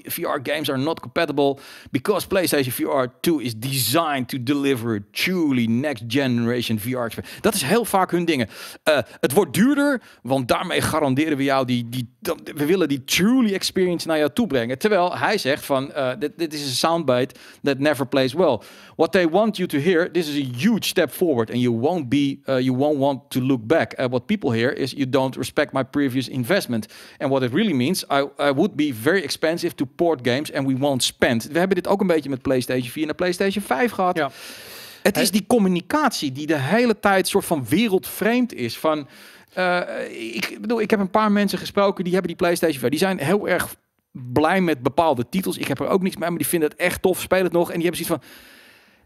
VR games are not compatible because PlayStation VR 2 is designed to deliver truly next generation VR experience. Dat is heel vaak hun dingen. Uh, het wordt duurder, want daarmee garanderen we jou die, die, we willen die truly experience naar jou toe brengen. Terwijl hij zegt van, eh, dit uh, is een soundbite that never plays well. What they want you to hear, this is a huge step forward and you won't be, uh, you won't want to look back. what people hear is you don't respect my previous investment. And what it really means, I, I would be very expensive to to games and we won't spend. We hebben dit ook een beetje met PlayStation 4 naar PlayStation 5 gehad. Ja. Het is die communicatie die de hele tijd soort van wereldvreemd is. Van, eh, ik bedoel, ik heb een paar mensen gesproken die hebben die PlayStation 5. Die zijn heel erg blij met bepaalde titels. Ik heb er ook niks mee, maar die vinden het echt tof. Spelen het nog en die hebben zoiets van...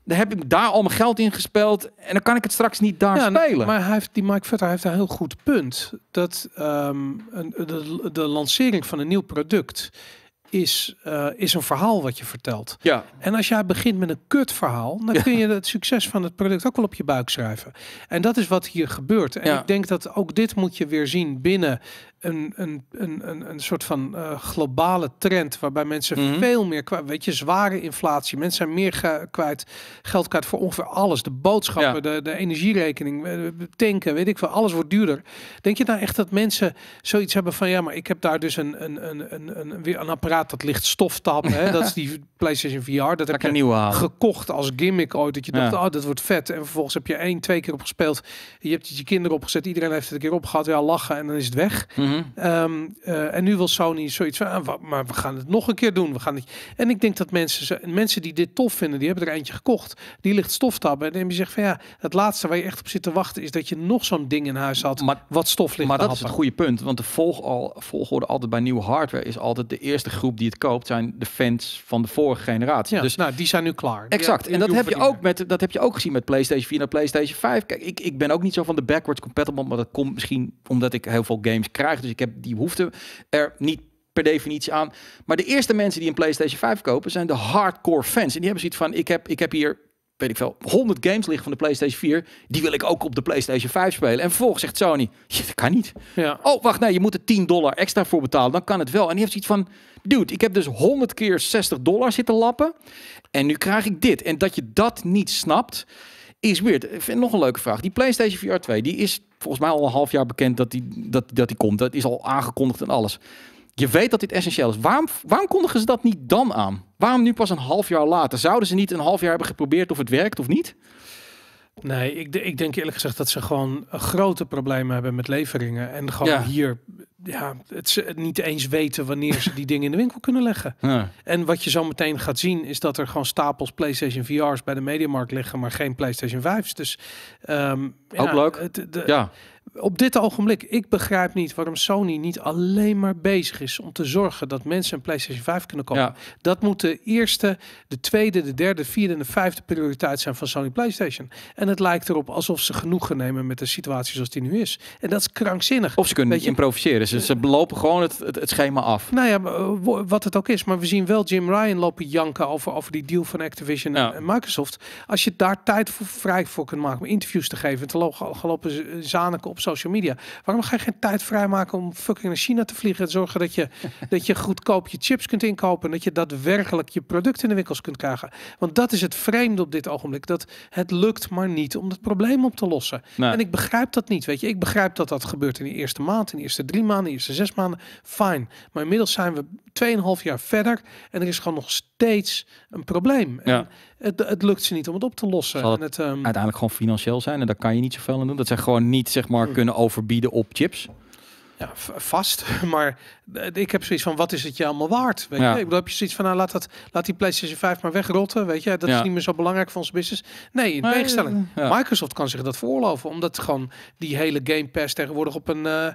Dan heb ik daar al mijn geld in gespeeld en dan kan ik het straks niet daar ja, nou, spelen. Maar hij heeft, die Mike Vetter heeft een heel goed punt. Dat um, de, de lancering van een nieuw product is, eh, is een verhaal wat je vertelt. Ja. En als jij begint met een kut verhaal, dan kun je het succes van het product ook wel op je buik schrijven. En dat is wat hier gebeurt. En ik denk dat ook dit moet je weer zien binnen een, een, een, een, soort van eh, globale trend waarbij mensen mhm. veel meer kwijt, weet je, zware inflatie. Mensen zijn meer kwijt, geld kwijt voor ongeveer alles. De boodschappen, de, de energierekening, eh, tanken, weet ik veel, alles wordt duurder. Denk je nou echt dat mensen zoiets hebben van, ja, maar ik heb daar dus een, een, een, een, een weer een apparaat dat licht stoftap. hè? dat is die PlayStation VR, dat, heb ik nieuw gekocht als gimmick ooit, dat je dacht, oh, dat wordt vet. En vervolgens heb je één, twee keer opgespeeld, je hebt je kinderen opgezet, iedereen heeft het een keer opgehad, ja, lachen en dan is het weg. Mhm. Mhm. Ehm, eh, en nu wil Sony zoiets van, ah, maar we gaan het nog een keer doen. We gaan het... En ik denk dat mensen, mensen die dit tof vinden, die hebben er eentje gekocht. Die ligt stoftabben en je zegt van ja, het laatste waar je echt op zit te wachten is dat je nog zo'n ding in huis had maar, wat stof ligt Maar dat is het goede punt, want de al, volgorde altijd bij nieuwe hardware is altijd de eerste groep die het koopt zijn de fans van de vorige generatie. Ja, dus nou, die zijn nu klaar. Exact. en dat heb, je ook met, dat heb je ook gezien met PlayStation 4 naar PlayStation 5. Kijk, ik, ik ben ook niet zo van de backwards compatible, maar dat komt misschien omdat ik heel veel games krijg dus ik heb die behoefte er niet per definitie aan. Maar de eerste mensen die een PlayStation 5 kopen zijn de hardcore fans. En die hebben zoiets van: ik heb, ik heb hier weet ik veel, 100 games liggen van de PlayStation 4. Die wil ik ook op de PlayStation 5 spelen. En volgens zegt Sony, dat kan niet. Ja. Oh, wacht, nee, je moet er 10 dollar extra voor betalen. Dan kan het wel. En die heeft zoiets van, dude, ik heb dus 100 keer 60 dollar zitten lappen. En nu krijg ik dit. En dat je dat niet snapt, is weird. Ik vind nog een leuke vraag. Die PlayStation VR 2, die is volgens mij al een half jaar bekend dat die, dat, dat die komt. Dat is al aangekondigd en alles. Je weet dat dit essentieel is. Waarom, waarom kondigen ze dat niet dan aan? Waarom nu pas een half jaar later? Zouden ze niet een half jaar hebben geprobeerd of het werkt of niet? Nee, ik, ik, denk eerlijk gezegd dat ze gewoon grote problemen hebben met leveringen. En gewoon hier ja, het, niet eens weten wanneer ze die dingen in de winkel kunnen leggen. Ja. En wat je zo meteen gaat zien is dat er gewoon stapels PlayStation VR's bij de Mediamarkt liggen, maar geen PlayStation 5's. Dus ehm, ook leuk. ja op dit ogenblik, ik begrijp niet waarom Sony niet alleen maar bezig is om te zorgen dat mensen een PlayStation 5 kunnen kopen. Dat moet de eerste, de tweede, de derde, vierde en de vijfde prioriteit zijn van Sony PlayStation. En het lijkt erop alsof ze genoegen nemen met de situatie zoals die nu is. En dat is krankzinnig. Of ze kunnen niet improviseren. Ze, lopen gewoon het, het, schema af. Nou ja, eh, wat het ook is. Maar we zien wel Jim Ryan lopen janken over, over die deal van Activision en Microsoft. Als je daar tijd voor, vrij voor kunt maken om interviews te geven, te lopen, lopen zanen op social media. Waarom ga je geen tijd vrijmaken om fucking naar China te vliegen en zorgen dat je, dat je goedkoop je chips kunt inkopen en dat je daadwerkelijk je producten in de winkels kunt krijgen? Want dat is het vreemde op dit ogenblik, dat het lukt maar niet om het probleem op te lossen. Nou. En ik begrijp dat niet, weet je. Ik begrijp dat dat gebeurt in de eerste maand, in de eerste drie maanden, in de eerste zes maanden. Fine. Maar inmiddels zijn we tweeënhalf jaar verder en er is gewoon nog steeds een probleem. En het, het lukt ze niet om het op te lossen. het, en ehm, uiteindelijk gewoon financieel zijn en daar kan je niet zoveel aan doen. Dat zij gewoon niet zeg maar hm. kunnen overbieden op chips. Ja, vast. Maar eh, ik heb zoiets van, wat is het je allemaal waard? Weet ja. je? Ik bedoel, heb je zoiets van, nou, laat, dat, laat die PlayStation 5 maar wegrotten, weet je? Dat is niet meer zo belangrijk voor ons business. Nee, in tegenstelling. Eh, Microsoft kan zich dat voorloven, omdat gewoon die hele Game Pass tegenwoordig op een, eh,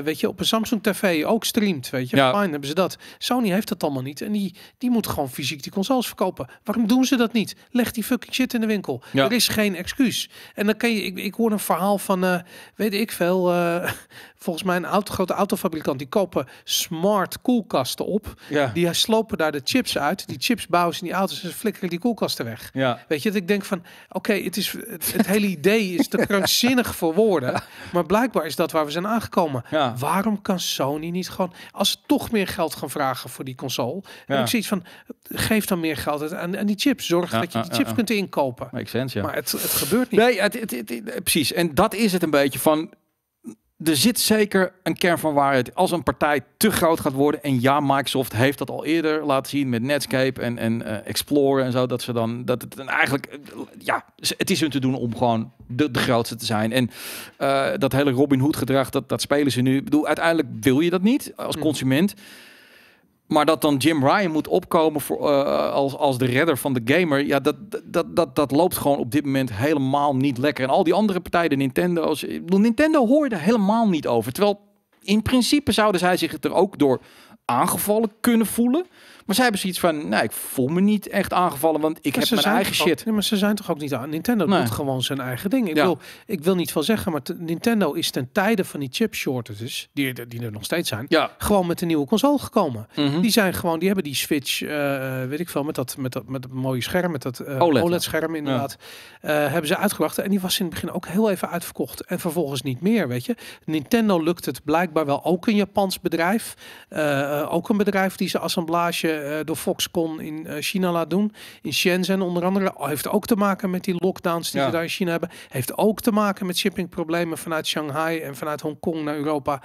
weet je, op een Samsung TV ook streamt, weet je? Ja. hebben ze dat. Sony heeft dat allemaal niet en die, die moet gewoon fysiek die consoles verkopen. Waarom doen ze dat niet? Leg die fucking shit in de winkel. Er is geen excuus. En dan kan je, ik, ik hoor een verhaal van, weet ik veel, volgens mij een auto, grote autofabrikant, die kopen smart koelkasten op. Ja. Die slopen daar de chips uit. Die chips bouwen ze in die auto's en ze flikkeren die koelkasten weg. Ja. Weet je, dat ik denk van, oké, het is het, hele idee is te krankzinnig voor woorden. Maar blijkbaar is dat waar we zijn aangekomen. Waarom kan Sony niet gewoon, als ze toch meer geld gaan vragen voor die console. En ik zoiets van, geef dan meer geld aan, aan die chips. Zorg dat je die chips kunt inkopen. Ik sense, Maar het, het gebeurt niet. Nee, het, het, precies. En dat is het een beetje van, er zit zeker een kern van waarheid. Als een partij te groot gaat worden, en ja, Microsoft heeft dat al eerder laten zien met Netscape en, en eh, Explorer en zo, dat ze dan dat het eigenlijk, ja, het is hun te doen om gewoon de, de grootste te zijn. En eh, dat hele Robin Hood gedrag, dat, dat spelen ze nu. Ik bedoel, uiteindelijk wil je dat niet als mm. consument. Maar dat dan Jim Ryan moet opkomen voor, eh, als, als de redder van de gamer. Ja, dat, dat, dat, dat loopt gewoon op dit moment helemaal niet lekker. En al die andere partijen, de Nintendo's. Ik Nintendo hoorde helemaal niet over. Terwijl in principe zouden zij zich er ook door aangevallen kunnen voelen. Maar zij hebben zoiets van, nou, ik voel me niet echt aangevallen, want ik heb mijn eigen shit. nee, maar ze zijn toch ook niet aan. Nintendo doet gewoon zijn eigen ding. Ik, ja. wil, ik wil niet veel zeggen, maar Nintendo is ten tijde van die chip shortages, die, die er nog steeds zijn, gewoon met een nieuwe console gekomen. Mhm. Die zijn gewoon, die hebben die Switch, eh, weet ik veel, met dat, met dat, met mooie scherm, met dat eh, OLED-scherm e inderdaad, eh, hebben ze uitgebracht. En die was in het begin ook heel even uitverkocht en vervolgens niet meer, weet je. Nintendo lukt het blijkbaar wel ook een Japans bedrijf. ook een bedrijf die ze assemblage eh, door Foxconn in eh, China laat doen. In Shenzhen onder andere. Oh, heeft ook te maken met die lockdowns die ze daar in China hebben. Heeft ook te maken met shippingproblemen vanuit Shanghai en vanuit Hongkong naar Europa.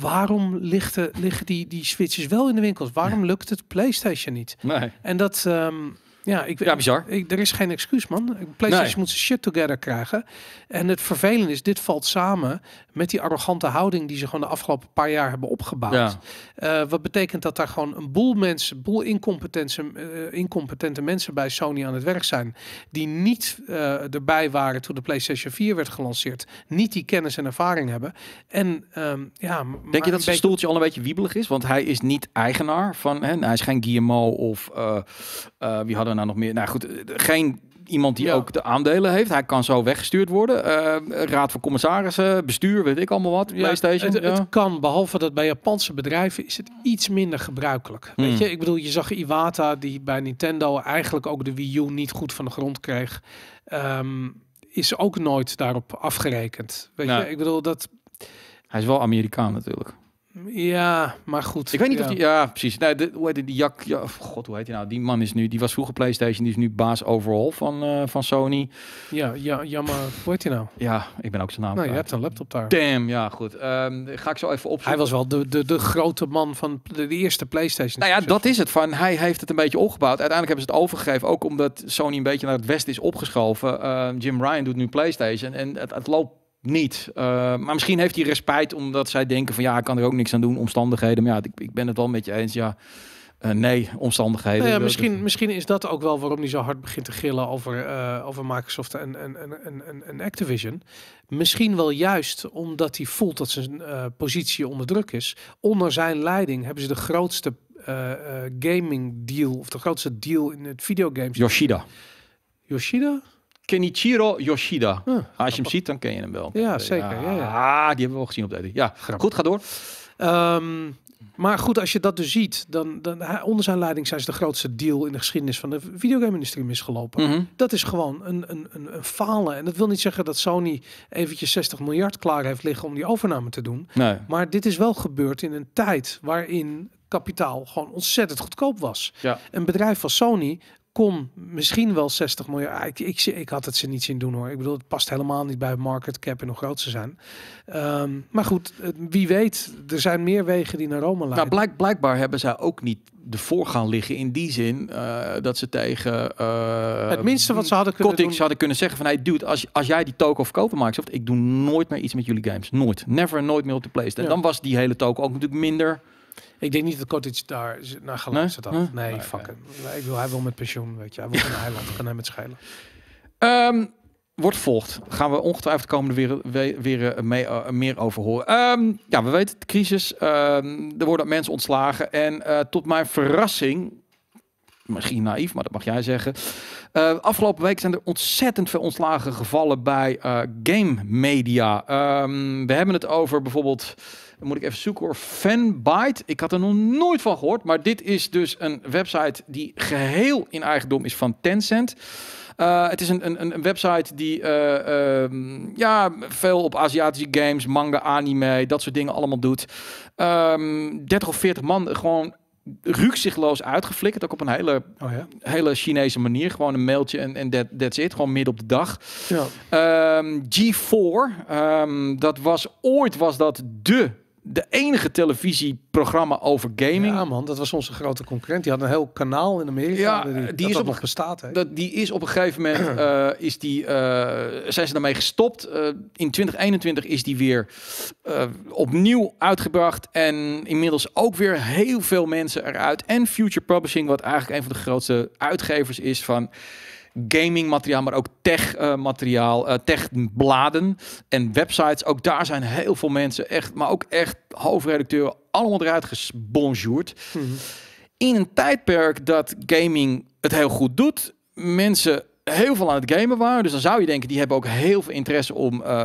Waarom lichten, liggen die, die switches wel in de winkels? Waarom lukt het PlayStation niet? Nee. En dat... Ehm, ja, ik, ja bizar. Ik, er is geen excuus, man. PlayStation moet zijn shit together krijgen. En het vervelende is, dit valt samen met die arrogante houding die ze gewoon de afgelopen paar jaar hebben opgebouwd. Eh, wat betekent dat daar gewoon een boel mensen, boel incompetente, eh, incompetente mensen bij Sony aan het werk zijn. Die niet eh, erbij waren toen de PlayStation 4 werd gelanceerd. Niet die kennis en ervaring hebben. En ehm, ja, Denk je dat zijn stoeltje al een beetje wiebelig is? Want hij is niet eigenaar van hen. Hij is geen Guillermo of wie hadden er nou nog meer? Nou goed, eh, geen iemand die ook de aandelen heeft. Hij kan zo weggestuurd worden. Eh, raad van commissarissen, bestuur, weet ik allemaal wat. Ja, PlayStation. Het, het, kan, behalve dat bij Japanse bedrijven is het iets minder gebruikelijk. Weet hmm. je, ik bedoel, je zag Iwata die bij Nintendo eigenlijk ook de Wii U niet goed van de grond kreeg. Ehm, is ook nooit daarop afgerekend. Weet je, ik bedoel dat. Hij is wel Amerikaan natuurlijk. Ja, maar goed. Ik weet niet ja. of die... Ja, precies. Nee, oh hoe heet die, Jak... Ja, God, hoe heet hij nou? Die man is nu... Die was vroeger PlayStation. Die is nu baas overall van, eh, van Sony. Ja, ja, jammer. Hoe heet hij nou? Ja, ik ben ook zijn naam. Nou, je hebt een laptop daar. Damn, ja, goed. Ehm, ga ik zo even op. Hij was wel de, de, de grote man van de, eerste PlayStation. Nou ja, dat is het. Van, hij heeft het een beetje opgebouwd. Uiteindelijk hebben ze het overgegeven. Ook omdat Sony een beetje naar het westen is opgeschoven. Ehm, Jim Ryan doet nu PlayStation. En het, het loopt niet. Eh, maar misschien heeft hij respijt omdat zij denken van ja, ik kan er ook niks aan doen, omstandigheden. Maar ja, ik, ik ben het wel met je eens, ja. Eh, nee, omstandigheden. Nou misschien, misschien is dat ook wel waarom hij zo hard begint te gillen over, eh, over Microsoft en, en, en, en, en Activision. Misschien wel juist omdat hij voelt dat zijn positie onder druk is. Onder zijn leiding hebben ze de grootste gaming deal, of de grootste deal in het videogames. Yoshida. Yoshida? Kenichiro Yoshida. Ah, als je hem ziet, dan ken je hem wel. Ja, zeker. Ja, ja. Ah, die hebben we al gezien op de e Ja, goed, ga door. Ehm, maar goed, als je dat dus ziet, dan, dan onder zijn leiding zijn ze de grootste deal in de geschiedenis van de videogame-industrie misgelopen. Mhm. Dat is gewoon een, een, een, falen. En dat wil niet zeggen dat Sony eventjes 60 miljard klaar heeft liggen om die overname te doen. Maar dit is wel gebeurd in een tijd waarin kapitaal gewoon ontzettend goedkoop was. Ja. Een bedrijf van Sony kon misschien wel 60 miljoen. Ah, ik, ik, ik, had het ze niet zien doen hoor. Ik bedoel, het past helemaal niet bij market cap en hoe groot ze zijn. Ehm, maar goed, wie weet, er zijn meer wegen die naar Rome nou, leiden. Nou, blijkbaar hebben zij ook niet de voorgaan liggen in die zin eh, dat ze tegen uh, het minste wat ze hadden kunnen Kottings hadden kunnen zeggen van hey dude als, als jij die token of kopen Microsoft ik doe nooit meer iets met jullie games nooit never nooit meer op de PlayStation dan was die hele token ook natuurlijk minder ik denk niet dat Cottage daar naar geluisterd nee? had. Nee, fuck Ik wil, hij wil met pensioen, weet je. Hij wil een eiland, gaan hem met schelen. Um, wordt volgt. Gaan we ongetwijfeld de komende weer, weer, mee, eh, meer over horen. Ehm, ja, we weten de crisis. Ehm, er worden mensen ontslagen. En eh, tot mijn verrassing misschien naïef, maar dat mag jij zeggen. Eh, afgelopen week zijn er ontzettend veel ontslagen gevallen bij uh, game media. Ehm, we hebben het over bijvoorbeeld, moet ik even zoeken hoor, Fanbyte. Ik had er nog nooit van gehoord, maar dit is dus een website die geheel in eigendom is van Tencent. Eh, het is een, een, een website die ehm, ja, veel op Aziatische games, manga, anime, dat soort dingen allemaal doet. 30 ehm, of 40 man gewoon rukzichtloos uitgeflikkerd. Ook op een hele, oh ja. hele Chinese manier. Gewoon een mailtje en, en that, that's it. Gewoon midden op de dag. Ja. Ehm, G4, ehm, dat was ooit was dat de de enige televisieprogramma over gaming. Ja, man, dat was onze grote concurrent. Die had een heel kanaal in Amerika. Ja, die, is op, nog bestaat. Dat, die is op een gegeven moment eh, is die, uh, zijn ze daarmee gestopt. Eh, in 2021 is die weer opnieuw uitgebracht. En inmiddels ook weer heel veel mensen eruit. En Future Publishing, wat eigenlijk een van de grootste uitgevers is van gaming materiaal, maar ook tech eh, materiaal, uh, tech bladen en websites. Ook daar zijn heel veel mensen, echt, maar ook echt hoofdredacteuren, allemaal eruit gesbonjourd. Mhm. In een tijdperk dat gaming het heel goed doet, mensen heel veel aan het gamen waren. Dus dan zou je denken, die hebben ook heel veel interesse om uh,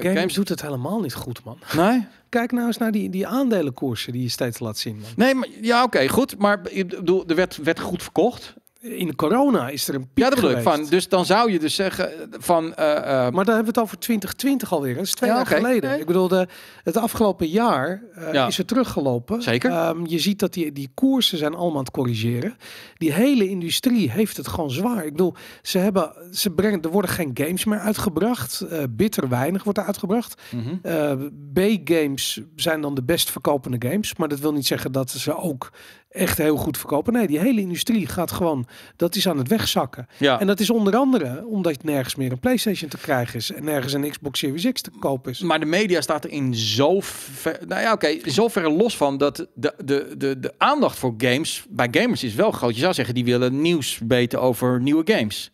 games... doet het helemaal niet goed, man. Nee? Kijk nou eens naar die, die aandelenkoersen die je steeds laat zien. Man. Nee, maar ja, oké, goed. Maar ik bedoel, er werd, werd goed verkocht in corona is er een piek Ja, dat bedoel ik. Van, dus dan zou je dus zeggen eh, van... Eh, eh, maar dan hebben we het over 2020 alweer. Dat is twee jaar geleden. Ik bedoel, de, het afgelopen jaar ja. is het teruggelopen. Zeker. Ehm, je ziet dat die, die koersen zijn allemaal aan het corrigeren. Die hele industrie heeft het gewoon zwaar. Ik bedoel, ze hebben, ze brengen, er worden geen games meer uitgebracht. bitter weinig wordt er uitgebracht. Mhm. B-games zijn dan de best verkopende games. Maar dat wil niet zeggen dat ze ook echt heel goed verkopen. Nee, die hele industrie gaat gewoon, dat is aan het wegzakken. Ja. En dat is onder andere omdat nergens meer een PlayStation te krijgen is en nergens een Xbox Series X te kopen is. Maar de media staat er in zo ver, nou ja, oké, zo ver los van dat de, de, de, de aandacht voor games bij gamers is wel groot. Je zou zeggen, die willen nieuws weten over nieuwe games.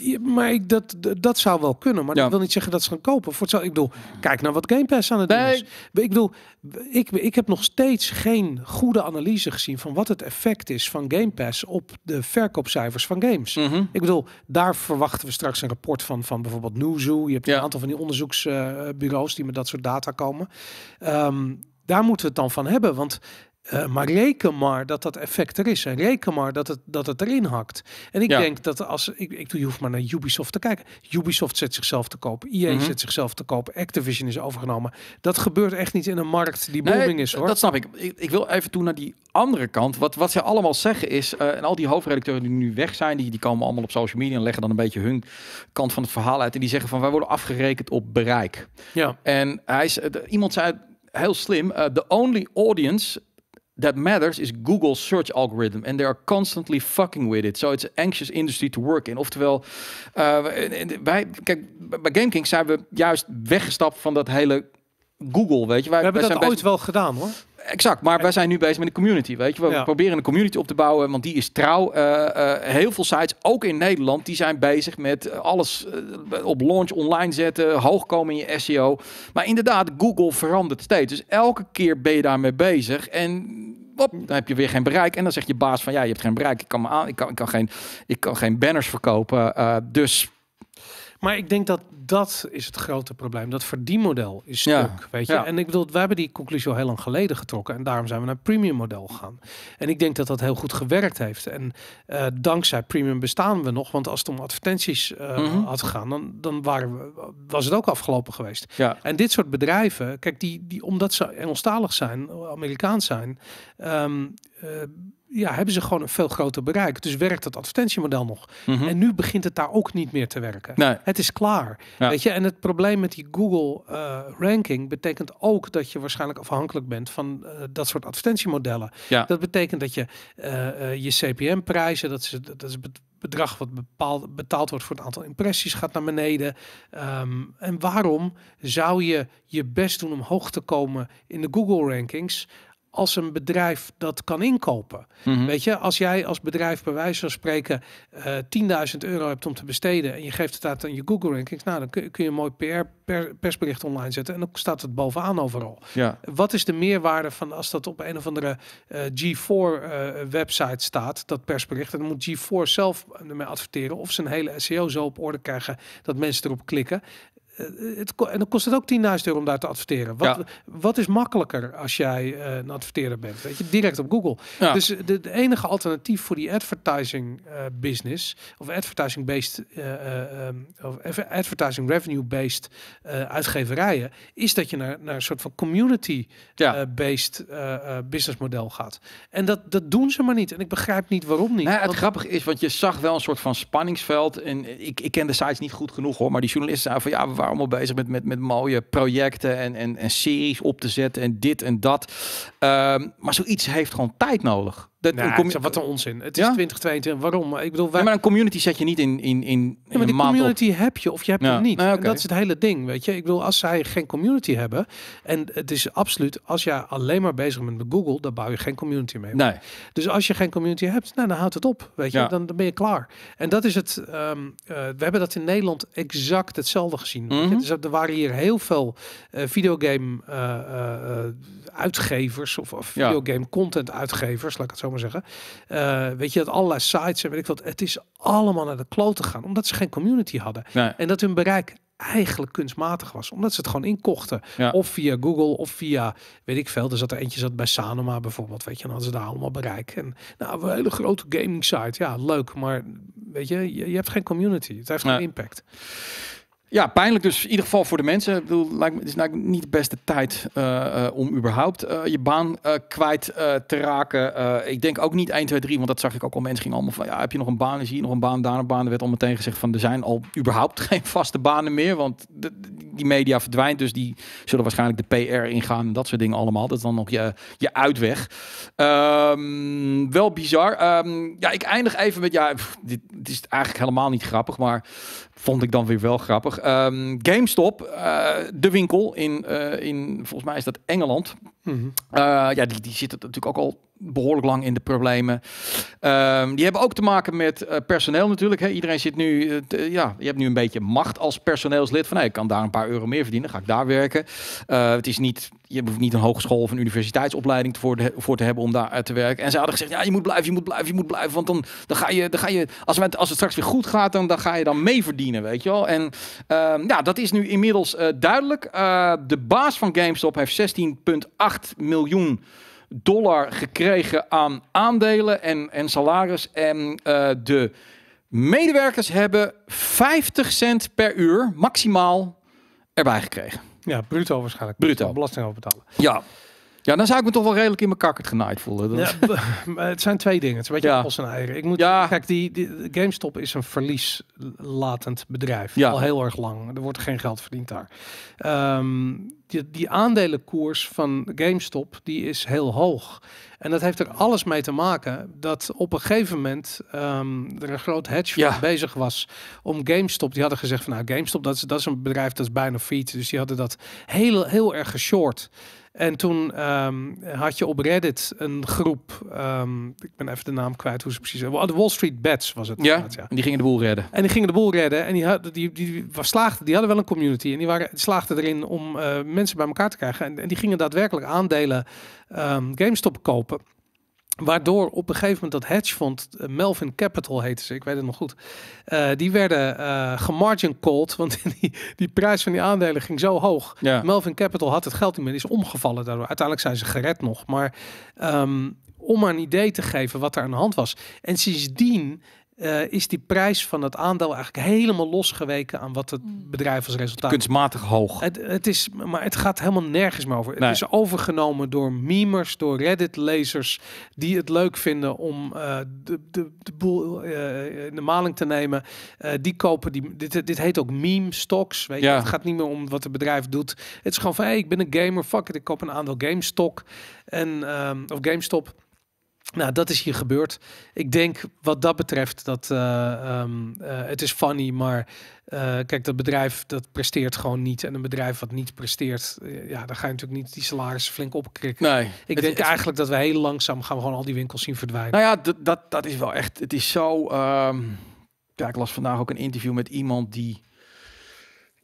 Ja, maar ik, dat, dat zou wel kunnen. Maar ja. dat wil niet zeggen dat ze gaan kopen. Voor het, ik bedoel, kijk naar wat Game Pass aan het doen is. Ik bedoel, ik, ik heb nog steeds geen goede analyse gezien van wat het effect is van Game Pass op de verkoopcijfers van games. Mhm. Ik bedoel, daar verwachten we straks een rapport van, van bijvoorbeeld Newzoo. Je hebt een aantal van die onderzoeksbureaus eh, die met dat soort data komen. Ehm, daar moeten we het dan van hebben. Want eh, maar reken maar dat dat effect er is. En reken maar dat het, dat het erin hakt. En ik denk dat als... Ik, ik, je hoeft maar naar Ubisoft te kijken. Ubisoft zet zichzelf te koop. EA mhm. zet zichzelf te koop. Activision is overgenomen. Dat gebeurt echt niet in een markt die booming is, hoor. Dat snap ik. ik. ik. wil even toe naar die andere kant. Wat, wat ze allemaal zeggen is... Eh, en al die hoofdredacteuren die nu weg zijn... Die, die komen allemaal op social media en leggen dan een beetje hun kant van het verhaal uit. En die zeggen van... Wij worden afgerekend op bereik. Ja. En hij is, eh, iemand zei... Heel slim. de only audience that matters is Google's search algorithm. And they are constantly fucking with it. So it's an anxious industry to work in. Oftewel, eh, wij, kijk, bij GameKing zijn we juist weggestapt van dat hele Google, weet je. Wij, we hebben dat ooit wel gedaan, hoor. Exact, maar wij zijn nu bezig met de community, weet je. We proberen een community op te bouwen, want die is trouw. Eh, eh, heel veel sites, ook in Nederland, die zijn bezig met eh, alles op launch online zetten, hoog komen in je SEO. Maar inderdaad, Google verandert steeds. Dus elke keer ben je daarmee bezig en wat dan heb je weer geen bereik. En dan zegt je baas van ja, je hebt geen bereik. Ik kan, me aan, ik kan, ik kan, geen, ik kan geen banners verkopen. dus maar ik denk dat dat is het grote probleem. Dat verdienmodel is stuk, ja. weet je. En ik bedoel, we hebben die conclusie al heel lang geleden getrokken. En daarom zijn we naar premium model gegaan. En ik denk dat dat heel goed gewerkt heeft. En eh, dankzij premium bestaan we nog. Want als het om advertenties eh, mhm. had gegaan, dan, dan waren we, was het ook afgelopen geweest. Ja. En dit soort bedrijven, kijk, die, die omdat ze Engelstalig zijn, Amerikaans zijn... Ehm, eh, ja, hebben ze gewoon een veel groter bereik. Dus werkt dat advertentiemodel nog. Mhm. En nu begint het daar ook niet meer te werken. Het is klaar. Weet je? En het probleem met die Google eh, ranking betekent ook dat je waarschijnlijk afhankelijk bent van eh, dat soort advertentiemodellen. Ja. Dat betekent dat je eh, je CPM-prijzen, dat is, dat is bedrag wat bepaald, betaald wordt voor het aantal impressies gaat naar beneden. Ehm, en waarom zou je je best doen om hoog te komen in de Google rankings als een bedrijf dat kan inkopen. Mhm. Weet je, als jij als bedrijf bij wijze van spreken 10.000 eh, euro hebt om te besteden en je geeft het uit aan je Google rankings, nou dan kun, kun je een mooi PR persbericht online zetten en dan staat het bovenaan overal. Ja. Wat is de meerwaarde van als dat op een of andere eh, G4 eh, website staat, dat persbericht, en dan moet G4 zelf ermee adverteren of zijn hele SEO zo op orde krijgen dat mensen erop klikken. Eh, het, en dan kost het ook 10.000 euro om daar te adverteren. Wat, wat is makkelijker als jij eh, een adverteerder bent? Weet je, direct op Google. Dus eh, de, enige alternatief voor die advertising business of advertising based uh, of advertising revenue based uitgeverijen is dat je naar, naar een soort van community based business model gaat. En dat, dat doen ze maar niet. En ik begrijp niet waarom niet. Nou, het grappige is, want je zag wel een soort van spanningsveld. En ik, ik ken de sites niet goed genoeg hoor, maar die journalisten van ja, waar allemaal bezig met, met, met mooie projecten en, en, en series op te zetten en dit en dat. Ehm, maar zoiets heeft gewoon tijd nodig. Dat, wat een onzin. Het is 2022. Waarom? Ik bedoel, maar een community zet je niet in in in. Ja, maar die community heb je of je hebt ja. het niet. dat is het hele ding, weet je. Ik bedoel, als zij geen community hebben, en het is absoluut, als jij alleen maar bezig bent met Google, dan bouw je geen community mee. Nee. Dus als je geen community hebt, nou, dan houdt het op, weet je. Dan, ben je klaar. En dat is het. Ehm, eh, we hebben dat in Nederland exact hetzelfde gezien. Mm -hmm. Dus er waren hier heel veel eh, videogame eh, uitgevers of, of videogame content uitgevers, laat ik het zo zou maar zeggen. Eh, weet je, dat allerlei sites en weet ik wat. Het is allemaal naar de klote gaan, omdat ze geen community hadden. En dat hun bereik eigenlijk kunstmatig was. Omdat ze het gewoon inkochten. Of via Google of via, weet ik veel. dus zat er eentje zat bij Sanoma bijvoorbeeld. Weet je, en hadden ze daar allemaal bereik. En nou, een hele grote gaming site. Ja, leuk. Maar weet je, je, hebt geen community. Het heeft geen impact. Ja, pijnlijk dus in ieder geval voor de mensen. Ik bedoel, het is eigenlijk niet de beste tijd eh, eh, om überhaupt eh, je baan kwijt te raken. ik denk ook niet 1, 2, 3, want dat zag ik ook al. Mensen gingen allemaal van, ja, heb je nog een baan? Is hier nog een baan? Daar een baan? Er werd al meteen gezegd van, er zijn al überhaupt geen vaste banen meer. Want de, die media verdwijnt, dus die zullen waarschijnlijk de PR ingaan en dat soort dingen allemaal. Dat is dan nog je, je uitweg. Ehm, wel bizar. Ehm, ja, ik eindig even met, ja, dit, is eigenlijk helemaal niet grappig, maar Vond ik dan weer wel grappig. Ehm, GameStop, eh, de winkel in, eh, in, volgens mij is dat Engeland, uh, ja, die, die zitten natuurlijk ook al behoorlijk lang in de problemen. Ehm, die hebben ook te maken met eh, personeel natuurlijk. Hè. Iedereen zit nu, eh, ja, je hebt nu een beetje macht als personeelslid. Van ik kan daar een paar euro meer verdienen, ga ik daar werken. het is niet, je hoeft niet een hogeschool of een universiteitsopleiding voor, voor te hebben om daar te werken. En ze hadden gezegd, ja, je moet blijven, je moet blijven, je moet blijven. Want dan, dan ga je, dan ga je als, het, als het straks weer goed gaat, dan, dan ga je dan mee verdienen, weet je wel. En ehm, ja, dat is nu inmiddels duidelijk. de baas van GameStop heeft 16,8 8 miljoen dollar gekregen aan aandelen en, en salaris. En eh, de medewerkers hebben 50 cent per uur maximaal erbij gekregen. Ja, bruto waarschijnlijk. Bruto. Belasting over betalen. Ja. Ja, dan zou ik me toch wel redelijk in mijn kakkert genaaid voelen. Dat... Ja, het zijn twee dingen. Het is wat je ja. zijn Ik moet, ja. Kijk, die, GameStop is een verlieslatend bedrijf. Ja. Al heel erg lang. Er wordt geen geld verdiend daar. Ehm, die, die aandelenkoers van GameStop die is heel hoog. En dat heeft er alles mee te maken dat op een gegeven moment ehm, er een groot hedge fund bezig was om GameStop. Die hadden gezegd van nou GameStop dat is, dat is een bedrijf dat is bijna failliet. Dus die hadden dat heel, heel erg geshort. En toen ehm, had je op Reddit een groep, ehm, ik ben even de naam kwijt hoe ze precies, de Wall Street Bets was het. Ja, ja, En die gingen de boel redden. En die gingen de boel redden en die, hadden die, slaagden, die hadden wel een community en die, waren, slaagden erin om eh, mensen bij elkaar te krijgen. En, die gingen daadwerkelijk aandelen um, GameStop kopen. Waardoor op een gegeven moment dat hedgefond, eh, Melvin Capital heette ze, ik weet het nog goed. Eh, die werden uh, gemargin called, want die, die prijs van die aandelen ging zo hoog. Ja. Melvin Capital had het geld niet meer, is omgevallen daardoor. Uiteindelijk zijn ze gered nog, maar ehm, om maar een idee te geven wat er aan de hand was. En sindsdien eh, is die prijs van het aandeel eigenlijk helemaal losgeweken aan wat het mm. bedrijf als resultaat. Kunstmatig hoog. Het, het is, maar het gaat helemaal nergens meer over. Het is overgenomen door memers, door Reddit-lezers die het leuk vinden om eh, de, de, de boel eh, in de maling te nemen. die kopen die. Dit, dit heet ook meme stocks. Weet je? Het gaat niet meer om wat het bedrijf doet. Het is gewoon van hey, ik ben een gamer. Fuck it, ik koop een aandeel GameStop en ehm, of GameStop. Nou, dat is hier gebeurd. Ik denk wat dat betreft dat eh, ehm, eh, het is funny, maar eh, kijk, dat bedrijf dat presteert gewoon niet. En een bedrijf wat niet presteert, ja, dan ga je natuurlijk niet die salarissen flink opkrikken. Nee, ik denk eigenlijk dat we heel langzaam gaan we gewoon al die winkels zien verdwijnen. Nou ja, dat, dat, dat is wel echt. Het is zo. Um, ik las vandaag ook een interview met iemand die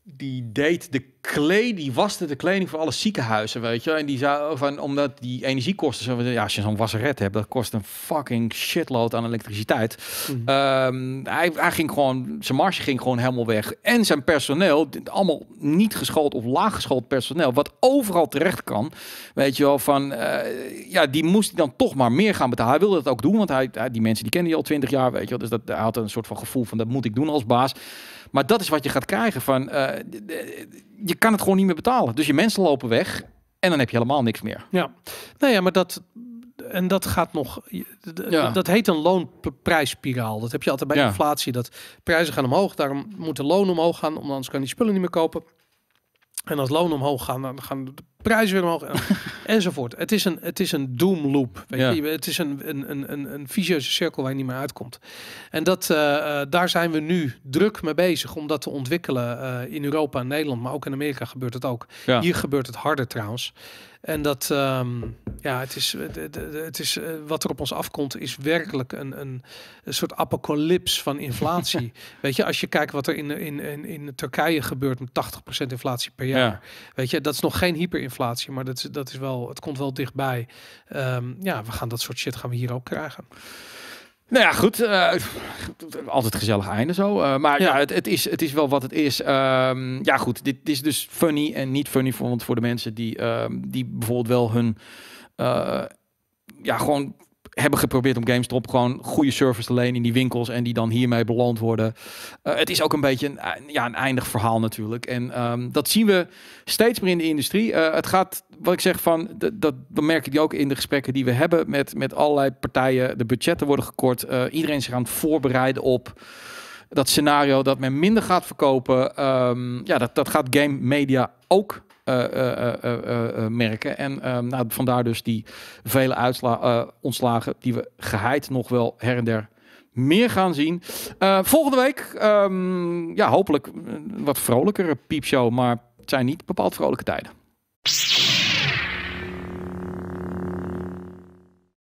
die deed de kleding, die waste de kleding voor alle ziekenhuizen, weet je. En die zou van, omdat die energiekosten, zo, ja, als je zo'n wasseret hebt, dat kost een fucking shitload aan elektriciteit. Mhm. Ehm, hij, ging gewoon, zijn marge ging gewoon helemaal weg. En zijn personeel, allemaal niet geschoold of laag personeel, wat overal terecht kan, weet je wel, van, eh, ja, die moest hij dan toch maar meer gaan betalen. Hij wilde dat ook doen, want hij, die mensen die kende hij al twintig jaar, weet je wel. Dus dat, hij had een soort van gevoel van, dat moet ik doen als baas. Maar dat is wat je gaat krijgen. Van, eh, je kan het gewoon niet meer betalen. Dus je mensen lopen weg en dan heb je helemaal niks meer. Ja, nou ja, maar dat, en dat gaat nog. Dat heet een loonprijsspiraal. Dat heb je altijd bij inflatie. Dat prijzen gaan omhoog. Daarom moeten lonen omhoog gaan. Anders kan je die spullen niet meer kopen. En als lonen omhoog gaan, dan gaan de Prijzen weer enzovoort. Het is een, het is een doom loop. Weet je? Het is een, een, een, een, een vicieuze cirkel waar je niet meer uitkomt. En dat, eh, eh, daar zijn we nu druk mee bezig om dat te ontwikkelen eh, in Europa en Nederland. Maar ook in Amerika gebeurt het ook. Hier gebeurt het harder trouwens. En dat, ehm, ja, het is, het is wat er op ons afkomt, is werkelijk een, een, een soort apocalyps van inflatie. weet je, als je kijkt wat er in, in, in, Turkije gebeurt met 80% inflatie per jaar. Weet je, dat is nog geen hyperinflatie inflatie. Maar dat is, dat is wel, het komt wel dichtbij. Ehm, ja, we gaan dat soort shit gaan we hier ook krijgen. Nou ja, goed. Eh, altijd gezellig einde zo. Eh, maar ja, het, het, is, het is wel wat het is. Ehm, ja, goed. Dit, is dus funny en niet funny voor, want voor de mensen die, ehm, die bijvoorbeeld wel hun. Eh, ja, gewoon hebben geprobeerd om GameStop gewoon goede service te lenen in die winkels en die dan hiermee beloond worden. Eh, het is ook een beetje een, eh, ja, een eindig verhaal natuurlijk. En ehm, dat zien we steeds meer in de industrie. Uh, het gaat, wat ik zeg van, dat bemerk ik ook in de gesprekken die we hebben met, met allerlei partijen. De budgetten worden gekort. iedereen zich aan het voorbereiden op dat scenario dat men minder gaat verkopen. Ehm, ja, dat, dat gaat game media ook eh, eh, eh, merken. En ehm, nou, vandaar dus die vele uitsla ontslagen die we geheid nog wel her en der meer gaan zien. volgende week, um, ja, hopelijk wat vrolijkere piepshow, maar het zijn niet bepaald vrolijke tijden.